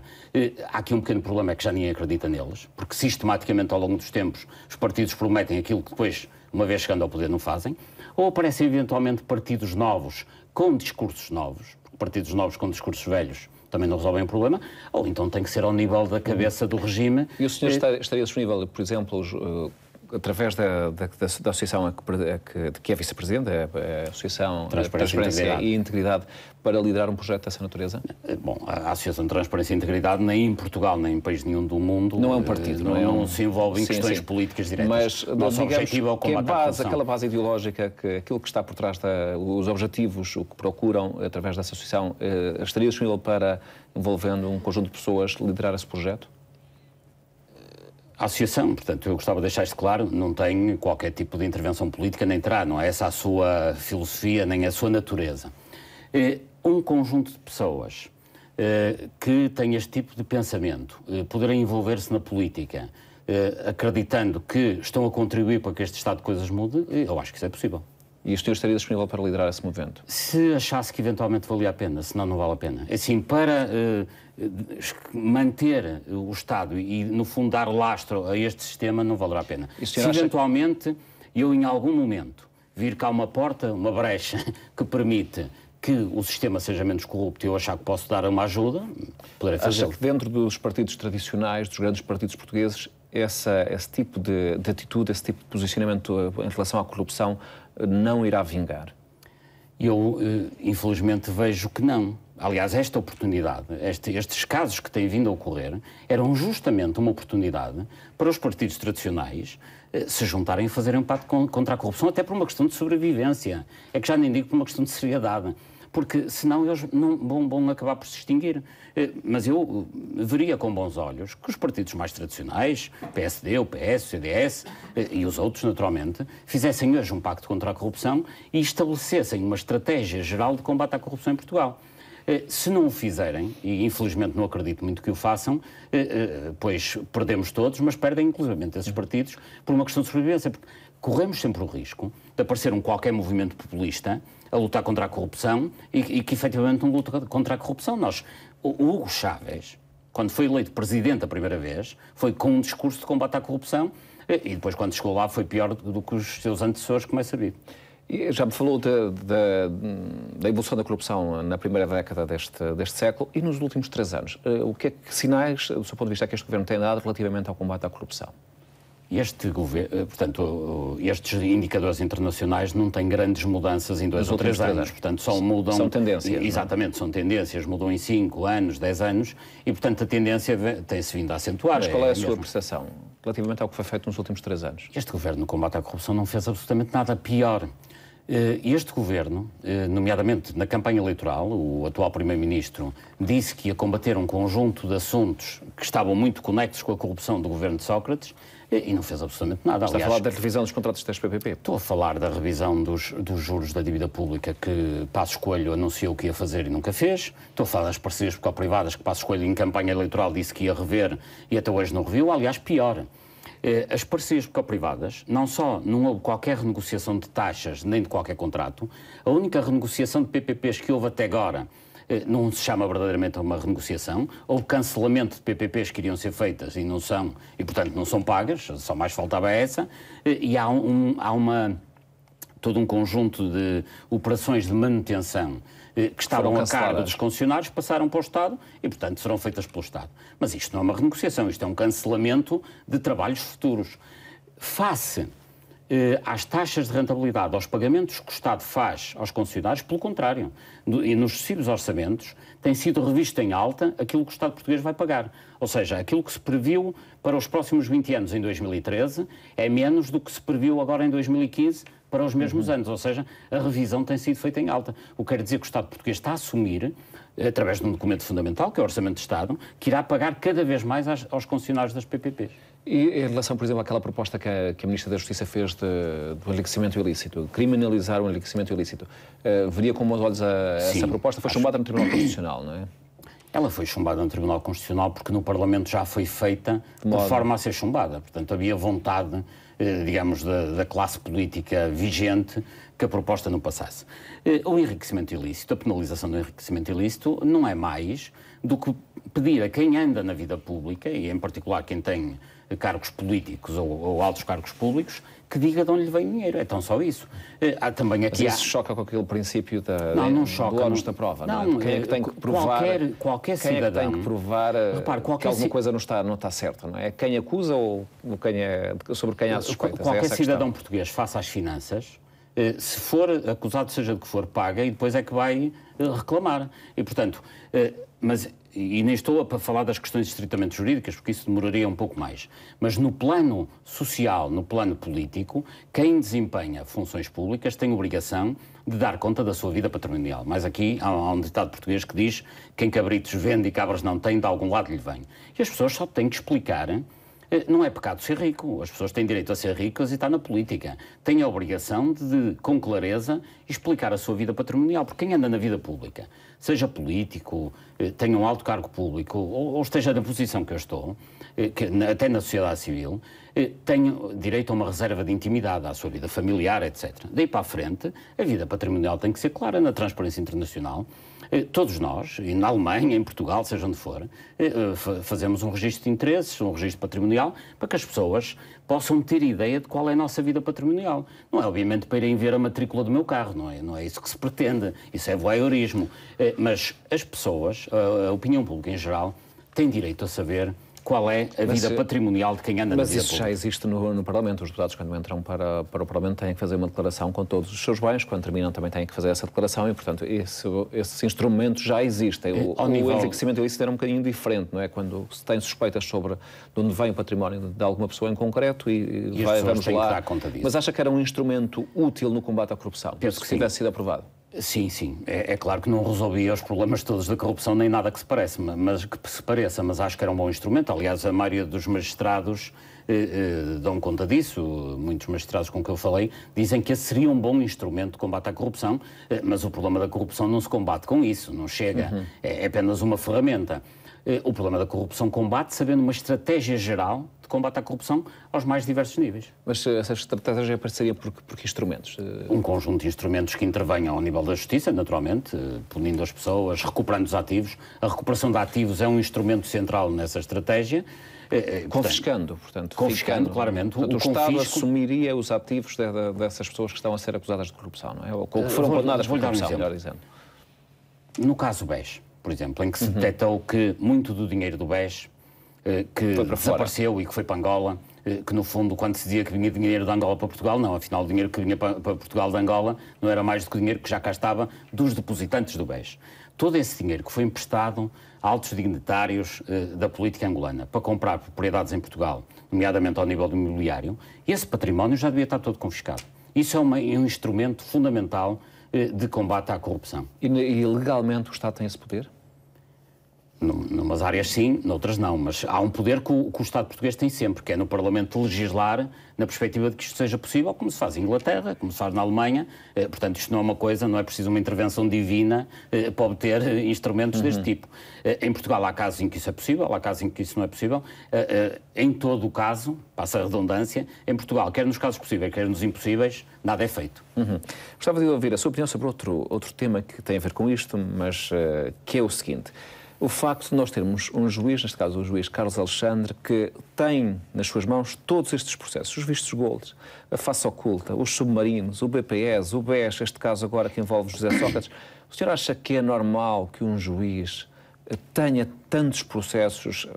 Há aqui um pequeno problema, é que já ninguém acredita neles, porque sistematicamente ao longo dos tempos os partidos prometem aquilo que depois, uma vez chegando ao poder, não fazem. Ou aparecem eventualmente partidos novos com discursos novos, partidos novos com discursos velhos também não resolvem o problema, ou então tem que ser ao nível da cabeça do regime. E o senhor estaria disponível, por exemplo, eh, através da, da, da, da associação a que, a que, de que é vice-presidente, é, é a, Associação Transparência, Transparência e, Integridade. e, Integridade. para liderar um projeto dessa natureza? Eh, bom, a Associação de Transparência e Integridade nem em Portugal, nem em país nenhum do mundo... Não é um partido. Não, eh, não é um, se envolve em sim, questões sim. políticas diretas. Mas, Nosso objetivo é o é combate que a base, Aquela base ideológica, que, aquilo que está por trás, da, os objetivos, o que procuram através dessa associação, eh, estaria disponível para, envolvendo um conjunto de pessoas, liderar esse projeto? A associação, portanto, eu gostava de deixar isto claro, não tem qualquer tipo de intervenção política, nem terá, não é essa a sua filosofia, nem a sua natureza. É um conjunto de pessoas é, que têm este tipo de pensamento é, envolver-se na política, acreditando que estão a contribuir para que este estado de coisas mude, eu acho que isso é possível. E o senhor estaria disponível para liderar esse movimento? Se achasse que eventualmente valia a pena, senão não vale a pena. Assim, para uh, manter o Estado e, no fundo, dar lastro a este sistema não valerá a pena. Se eventualmente que... eu, em algum momento, vir cá uma porta, uma brecha que permite que o sistema seja menos corrupto e eu achar que posso dar uma ajuda, poderei fazer. Acha que dentro dos partidos tradicionais, dos grandes partidos portugueses, essa, esse tipo de, de atitude, esse tipo de posicionamento eh, em relação à corrupção eh, não irá vingar? Eu, eh, infelizmente, vejo que não aliás, esta oportunidade, este, estes casos que têm vindo a ocorrer, eram justamente uma oportunidade para os partidos tradicionais eh, se juntarem e fazerem um pacto contra a corrupção, até por uma questão de sobrevivência. É que já nem digo por uma questão de seriedade. Porque senão eles não vão, vão acabar por se extinguir. Eh, mas eu eh, veria com bons olhos que os partidos mais tradicionais, PSD, o PS, o CDS e os outros, naturalmente, fizessem hoje um pacto contra a corrupção e estabelecessem uma estratégia geral de combate à corrupção em Portugal. Eh, se não o fizerem, e infelizmente não acredito muito que o façam, eh, eh, pois perdemos todos, mas perdem inclusivamente esses partidos por uma questão de sobrevivência. Porque corremos sempre o risco de aparecer um qualquer movimento populista a lutar contra a corrupção e, e que efetivamente não luta contra a corrupção. Nós, o Hugo Chávez, quando foi eleito presidente a primeira vez, foi com um discurso de combate à corrupção e depois, quando chegou lá, foi pior do que os seus antecessores, como é sabido. Já me falou da, da, evolução da corrupção na primeira década deste, deste século e nos últimos três anos. Eh, o que, é que sinais, do seu ponto de vista, é que este governo tem dado relativamente ao combate à corrupção? Este governo, eh, portanto, eh, estes indicadores internacionais não têm grandes mudanças em dois Nos ou três, três anos. anos. Portanto, só mudam. São tendências. É? Exatamente, não? são tendências. Mudam em cinco anos, dez anos e, portanto, a tendência tem-se vindo a acentuar. Mas qual é a, é a sua percepção relativamente ao que foi feito nos últimos três anos? Este governo no combate à corrupção não fez absolutamente nada pior. Eh, este governo, eh, nomeadamente na campanha eleitoral, o atual Primeiro-Ministro disse que ia combater um conjunto de assuntos que estavam muito conectos com a corrupção do governo de Sócrates eh, e não fez absolutamente nada. Está Aliás, a falar da revisão dos contratos das PPP? Estou a falar da revisão dos, dos juros da dívida pública que Passos Coelho anunciou que ia fazer e nunca fez. Estou a falar das parcerias privadas que Passos Coelho, em campanha eleitoral, disse que ia rever e até hoje não reviu. Aliás, pior. Eh, as parcerias público-privadas, não só não houve qualquer renegociação de taxas nem de qualquer contrato, a única renegociação de PPPs que houve até agora eh, não se chama verdadeiramente uma renegociação, ou cancelamento de PPPs que iriam ser feitas e não são, e portanto não são pagas, só mais faltava essa, eh, e há, um, há uma todo um conjunto de operações de manutenção eh, que estavam a cargo dos concessionários passaram para o Estado e, portanto, serão feitas pelo Estado. Mas isto não é uma renegociação, isto é um cancelamento de trabalhos futuros. Face eh, às taxas de rentabilidade, aos pagamentos que o Estado faz aos concessionários, pelo contrário, no, e nos recibos orçamentos, tem sido revisto em alta aquilo que o Estado português vai pagar. Ou seja, aquilo que se previu para os próximos 20 anos em 2013 é menos do que se previu agora em 2015 para os mesmos uhum. anos, ou seja, a revisão tem sido feita em alta. O que quer dizer que o Estado português está a assumir, através de um documento fundamental, que é o Orçamento de Estado, que irá pagar cada vez mais aos concessionários das PPPs. E em relação, por exemplo, àquela proposta que a, que a Ministra da Justiça fez de, do enriquecimento ilícito, criminalizar o enriquecimento ilícito, uh, veria com bons olhos a, a Sim, essa proposta? Foi acho... chumbada no Tribunal Constitucional, não é? Ela foi chumbada no Tribunal Constitucional porque no Parlamento já foi feita de, de forma a ser chumbada. Portanto, havia vontade eh, digamos, da, da, classe política vigente que a proposta não passasse. Eh, o enriquecimento ilícito, a penalização do enriquecimento ilícito, não é mais do que pedir a quem anda na vida pública, e em particular quem tem cargos políticos ou, ou altos cargos públicos, que diga de onde lhe vem o dinheiro. É tão só isso. Eh, há também aqui. Mas isso há... choca com aquele princípio da, não, não choca, do ónus da prova, não, é? não é? Eh, quem é que tem que provar. Qualquer, eh, qualquer cidadão. É que tem que provar repare, qualquer que alguma coisa não está, não está certa, não é? Quem acusa ou quem é, sobre quem há suspeitas? É qualquer cidadão português, faça as finanças, se for acusado, seja de que for, paga e depois é que vai reclamar. E, portanto, mas e nem estou a falar das questões estritamente jurídicas, porque isso demoraria um pouco mais, mas no plano social, no plano político, quem desempenha funções públicas tem obrigação de dar conta da sua vida patrimonial. Mas aqui há um ditado português que diz: quem cabritos vende e cabras não tem, de algum lado lhe vem. E as pessoas só têm que explicar. Eh, não é pecado ser rico. As pessoas têm direito a ser ricas e está na política. Têm a obrigação de, com clareza, explicar a sua vida patrimonial. Porque quem anda na vida pública seja político, eh, tenha um alto cargo público ou esteja na posição que eu estou, eh, que, até na sociedade civil, eh, tenho direito a uma reserva de intimidade à sua vida familiar, etc. Daí para a frente, a vida patrimonial tem que ser clara na transparência internacional eh, todos nós, e na Alemanha, em Portugal, seja onde for, eh, eh, fazemos um registro de interesses, um registro patrimonial, para que as pessoas possam ter ideia de qual é a nossa vida patrimonial. Não é, obviamente, para irem ver a matrícula do meu carro, não é, não é isso que se pretende, isso é voyeurismo. Mas as pessoas, a opinião pública em geral, têm direito a saber qual é a mas, vida patrimonial de quem anda na vida Mas isso pública. já existe no, no, Parlamento. Os deputados, quando entram para, para o Parlamento, têm que fazer uma declaração com todos os seus bens. Quando terminam, também têm que fazer essa declaração e, portanto, esse, esse instrumento já existe. É, o, o nível... enriquecimento ilícito era um bocadinho diferente, não é? Quando se tem suspeitas sobre de onde vem o património de alguma pessoa em concreto e, e vai, vamos lá. Mas acha que era um instrumento útil no combate à corrupção? Penso que se tivesse sido aprovado. Sim, sim. É, é, claro que não resolvia os problemas todos da corrupção, nem nada que se, parece, mas, que se pareça, mas acho que era um bom instrumento. Aliás, a maioria dos magistrados eh, eh, dão conta disso. Muitos magistrados com que eu falei dizem que esse seria um bom instrumento de combate à corrupção, eh, mas o problema da corrupção não se combate com isso, não chega. Uhum. É, é apenas uma ferramenta. Eh, o problema da corrupção combate sabendo uma estratégia geral de combate à corrupção aos mais diversos níveis. Mas eh, essa estratégia apareceria por, por que instrumentos? Eh, um conjunto de instrumentos que intervenham ao nível da justiça, naturalmente, punindo as pessoas, recuperando os ativos. A recuperação de ativos é um instrumento central nessa estratégia. Confiscando, portanto. Confiscando, claramente. Portanto, o, o Estado confisco... assumiria os ativos de, de, dessas pessoas que estão a ser acusadas de corrupção, não é? Ou que foram condenadas por corrupção, um melhor dizendo. No caso BES, por exemplo, em que se uhum. detectou que muito do dinheiro do BES eh, que desapareceu fora. e que foi para Angola, eh, que no fundo, quando se dizia que vinha dinheiro de Angola para Portugal, não, afinal, o dinheiro que vinha para Portugal de Angola não era mais do que o dinheiro que já cá estava dos depositantes do BES. Todo esse dinheiro que foi emprestado a altos dignitários eh, da política angolana para comprar propriedades em Portugal, nomeadamente ao nível do imobiliário, esse património já devia estar todo confiscado. Isso é uma, é um instrumento fundamental eh, de combate à corrupção. E, e legalmente o Estado tem esse poder? Numas áreas sim, noutras não, mas há um poder que o, que o, Estado português tem sempre, que é no Parlamento legislar na perspectiva de que isto seja possível, como se faz em Inglaterra, como se faz na Alemanha. Eh, portanto, isto não é uma coisa, não é preciso uma intervenção divina eh, para obter eh, instrumentos uhum. deste tipo. Eh, em Portugal há casos em que isso é possível, há casos em que isso não é possível. Eh, eh, em todo o caso, passa a redundância, em Portugal, quer nos casos possíveis, quer nos impossíveis, nada é feito. Uhum. Gostava de ouvir a sua opinião sobre outro, outro tema que tem a ver com isto, mas que é o seguinte o facto de nós termos um juiz, neste caso o juiz Carlos Alexandre, que tem nas suas mãos todos estes processos, os vistos gold, a face oculta, os submarinos, o BPS, o BES, este caso agora que envolve José Sócrates, o senhor acha que é normal que um juiz tenha tantos processos,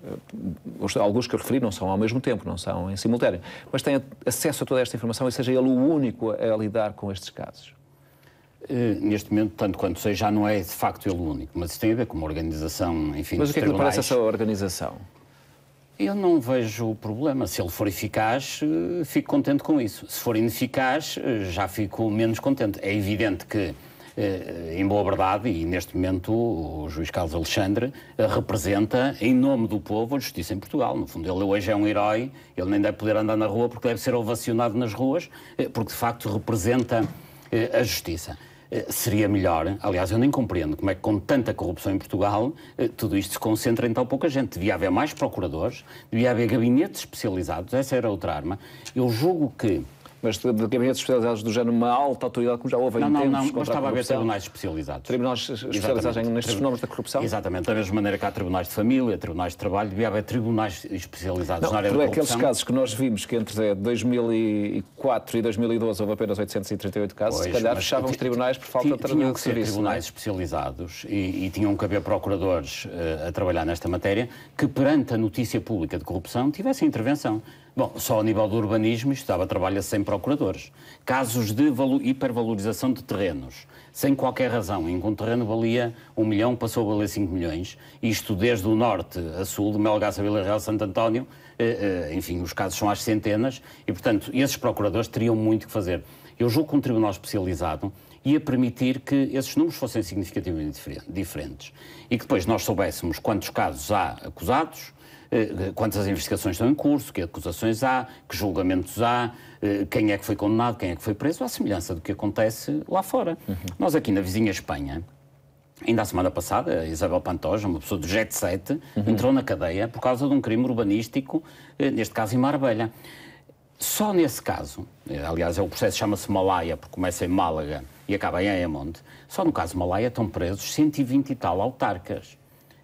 eh, alguns que eu referi não são ao mesmo tempo, não são em simultâneo, mas tenha acesso a toda esta informação e seja ele o único a lidar com estes casos? Eh, neste momento, tanto quanto sei, já não é de facto ele o único, mas isso tem a ver com uma organização, enfim, Mas o que é que lhe parece essa organização? Eu não vejo o problema. Se ele for eficaz, eh, fico contente com isso. Se for ineficaz, eh, já fico menos contente. É evidente que, em boa verdade, e neste momento o juiz Carlos Alexandre representa, em nome do povo, a justiça em Portugal. No fundo, ele hoje é um herói, ele nem deve poder andar na rua porque deve ser ovacionado nas ruas, porque de facto representa a justiça. Eh, seria melhor. Aliás, eu nem compreendo como é que, com tanta corrupção em Portugal, eh, tudo isto se concentra em tão pouca gente. Devia haver mais procuradores, devia haver gabinetes especializados, essa era outra arma. Eu julgo que mas de gabinetes especializados do género, uma alta autoridade, como já houve não, em não, tempos Não, não, não, estava a, haver ver tribunais especializados. Tribunais especializados Exatamente. nestes fenómenos da corrupção? Exatamente, da mesma maneira que há tribunais de família, tribunais de trabalho, devia haver tribunais especializados não, na área da é corrupção. aqueles casos que nós vimos que entre 2004 eh, e 2012 houve apenas 838 casos, pois, se calhar fechavam os tribunais por falta de serviço. Tinham que ser é? tribunais especializados e, tinham que haver procuradores eh, a trabalhar nesta matéria que perante a notícia pública de corrupção tivessem intervenção. Bom, só ao nível do urbanismo estava trabalho sem procuradores. Casos de hipervalorização de terrenos, sem qualquer razão, em que um terreno valia um milhão, passou a valer 5 milhões, isto desde o norte a sul, de Melgaça, Vila Real, Santo António, eh, eh, enfim, os casos são às centenas, e portanto, esses procuradores teriam muito que fazer. Eu julgo que um tribunal especializado ia permitir que esses números fossem significativamente diferentes e que depois nós soubéssemos quantos casos há acusados, eh, quantas investigações estão em curso, que acusações há, que julgamentos há, eh, quem é que foi condenado, quem é que foi preso, à semelhança do que acontece lá fora. Uhum. Nós aqui na vizinha Espanha, Ainda a semana passada, a Isabel Pantoja, uma pessoa do Jet 7, uhum. entrou na cadeia por causa de um crime urbanístico, eh, neste caso em Marbella. Só nesse caso, aliás, é o processo chama-se Malaya, porque começa em Málaga e acaba em Ayamonte, só no caso Malaya estão presos 120 e tal autarcas.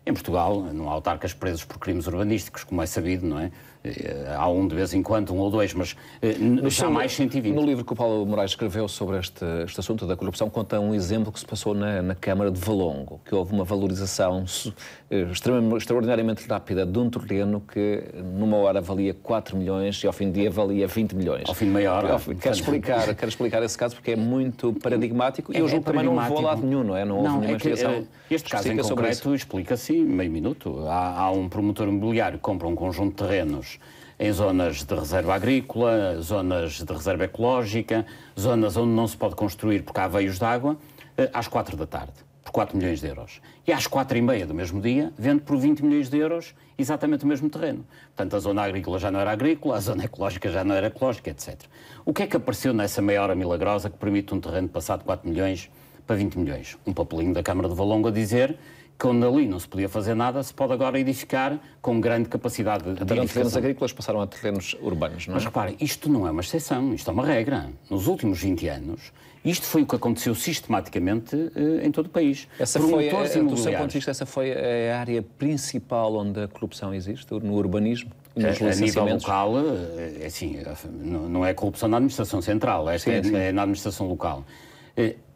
Em Portugal não há autarcas presos por crimes urbanísticos, como é sabido, não é? Eh, há um de vez em quando, um ou dois, mas, eh, não há mais 120. No livro que o Paulo Moraes escreveu sobre este, este assunto da corrupção, conta um exemplo que se passou na, na Câmara de Valongo, que houve uma valorização eh, extraordinariamente rápida de um terreno que numa hora valia 4 milhões e ao fim de dia valia 20 milhões. Ao fim de meia hora. Fim, quero, explicar, quero explicar esse caso porque é muito paradigmático e é, eu julgo é também não vou a lado nenhum, não é? Não houve não, nenhuma é que, Este caso em concreto explica-se meio minuto. Há, há um promotor imobiliário que compra um conjunto de terrenos em zonas de reserva agrícola, zonas de reserva ecológica, zonas onde não se pode construir porque há veios de água, eh, às quatro da tarde, por 4 milhões de euros. E às quatro e meia do mesmo dia, vende por 20 milhões de euros exatamente o mesmo terreno. Portanto, a zona agrícola já não era agrícola, a zona ecológica já não era ecológica, etc. O que é que apareceu nessa meia hora milagrosa que permite um terreno passado de 4 milhões para 20 milhões? Um papelinho da Câmara de Valongo a dizer quando ali não se podia fazer nada, se pode agora edificar com grande capacidade de Então, terrenos agrícolas passaram a terrenos urbanos, não é? Mas repare, isto não é uma exceção, isto é uma regra. Nos últimos 20 anos, isto foi o que aconteceu sistematicamente eh, em todo o país. Essa Promotores foi, eh, a, do seu ponto de vista, essa foi a área principal onde a corrupção existe, no urbanismo? Nos a, a nível local, eh, é assim, não é corrupção na administração central, esta sim, é, sim. é na administração local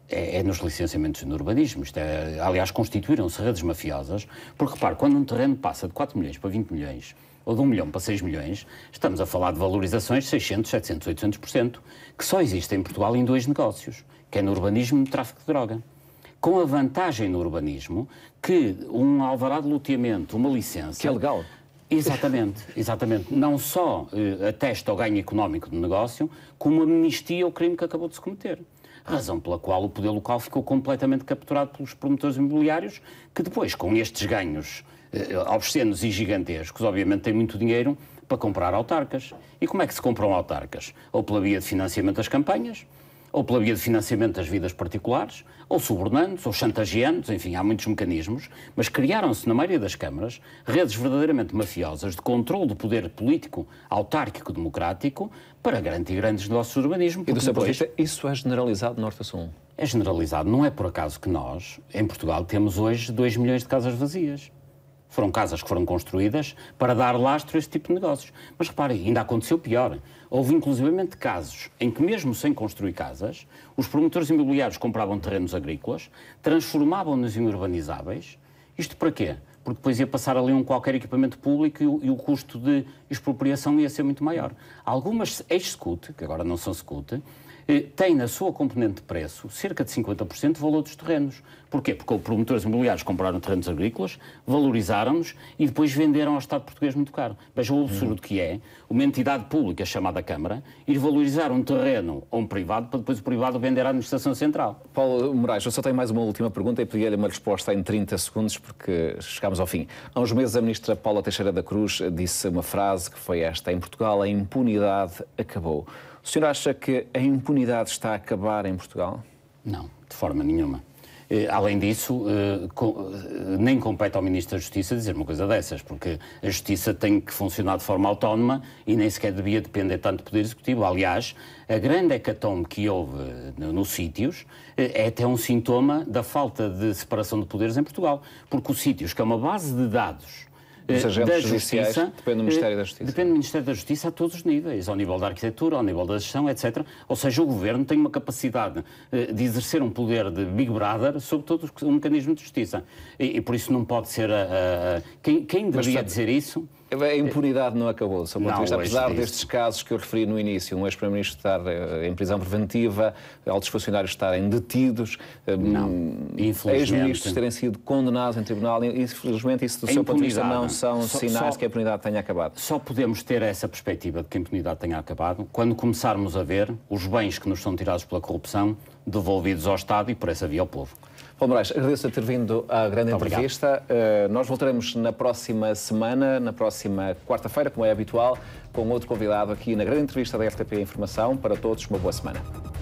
é, é, nos licenciamentos no urbanismo. Isto é, aliás, constituíram-se redes mafiosas, porque repare, quando um terreno passa de 4 milhões para 20 milhões, ou de 1 milhão para 6 milhões, estamos a falar de valorizações 600, 700, 800%, que só existem em Portugal em dois negócios, que é no urbanismo e no tráfico de droga. Com a vantagem no urbanismo que um alvará de loteamento, uma licença... Que é legal. Exatamente, exatamente. Não só uh, atesta o ganho económico do negócio, como amnistia o crime que acabou de se cometer razão pela qual o poder local ficou completamente capturado pelos promotores imobiliários, que depois, com estes ganhos eh, obscenos e gigantescos, obviamente têm muito dinheiro para comprar autarcas. E como é que se compram autarcas? Ou pela via de financiamento das campanhas, ou pela via de financiamento das vidas particulares, ou subornantes, ou chantageantes, enfim, há muitos mecanismos, mas criaram-se, na maioria das câmaras, redes verdadeiramente mafiosas de controle do poder político autárquico democrático para garantir grandes negócios de urbanismo. E do seu depois... ponto de vista, isso é generalizado de norte a sul? É generalizado. Não é por acaso que nós, em Portugal, temos hoje 2 milhões de casas vazias. Foram casas que foram construídas para dar lastro a esse tipo de negócios. Mas reparem, ainda aconteceu pior. Houve inclusivamente casos em que, mesmo sem construir casas, os promotores imobiliários compravam terrenos agrícolas, transformavam-nos em urbanizáveis. Isto para quê? Porque depois ia passar ali um qualquer equipamento público e o, e o custo de expropriação ia ser muito maior. Algumas ex-SCUT, que agora não são SCUT, eh, tem na sua componente de preço cerca de 50% do valor dos terrenos. Porquê? Porque os promotores imobiliários compraram terrenos agrícolas, valorizaram-nos e depois venderam ao Estado português muito caro. Veja o absurdo que é uma entidade pública chamada Câmara ir valorizar um terreno a um privado para depois o privado vender à Administração Central. Paulo Moraes, eu só tenho mais uma última pergunta e pedi-lhe uma resposta em 30 segundos porque chegámos ao fim. Há uns meses a ministra Paula Teixeira da Cruz disse uma frase que foi esta: Em Portugal a impunidade acabou. O senhor acha que a impunidade está a acabar em Portugal? Não, de forma nenhuma. Eh, além disso, eh, eh, nem compete ao Ministro da Justiça dizer uma coisa dessas, porque a Justiça tem que funcionar de forma autónoma e nem sequer devia depender tanto do Poder Executivo. Aliás, a grande hecatombe que houve nos sítios é até um sintoma da falta de separação de poderes em Portugal, porque os sítios, que é uma base de dados dos eh, agentes judiciais justiça, depende do eh, Ministério da Justiça. Depende do Ministério da Justiça a todos os níveis, ao nível da arquitetura, ao nível da gestão, etc. Ou seja, o Governo tem uma capacidade eh, de exercer um poder de Big Brother sobre todo o mecanismo de justiça. E, e por isso não pode ser. a quem, quem deveria Mas, dizer isso? A impunidade não acabou, seu Ponto Vista, apesar destes casos que eu referi no início, um ex-primeiro-ministro estar eh, em prisão preventiva, altos funcionários estarem detidos, eh, ex-ministros terem sido condenados em tribunal, infelizmente isso do seu ponto de vista não são só, sinais só, que a impunidade tenha acabado. Só podemos ter essa perspectiva de que a impunidade tenha acabado quando começarmos a ver os bens que nos são tirados pela corrupção devolvidos ao Estado e por essa via ao povo. Paulo Moraes, agradeço a ter vindo à grande entrevista. Uh, nós voltaremos na próxima semana, na próxima quarta-feira, como é habitual, com outro convidado aqui na grande entrevista da RTP Informação. Para todos, uma boa semana.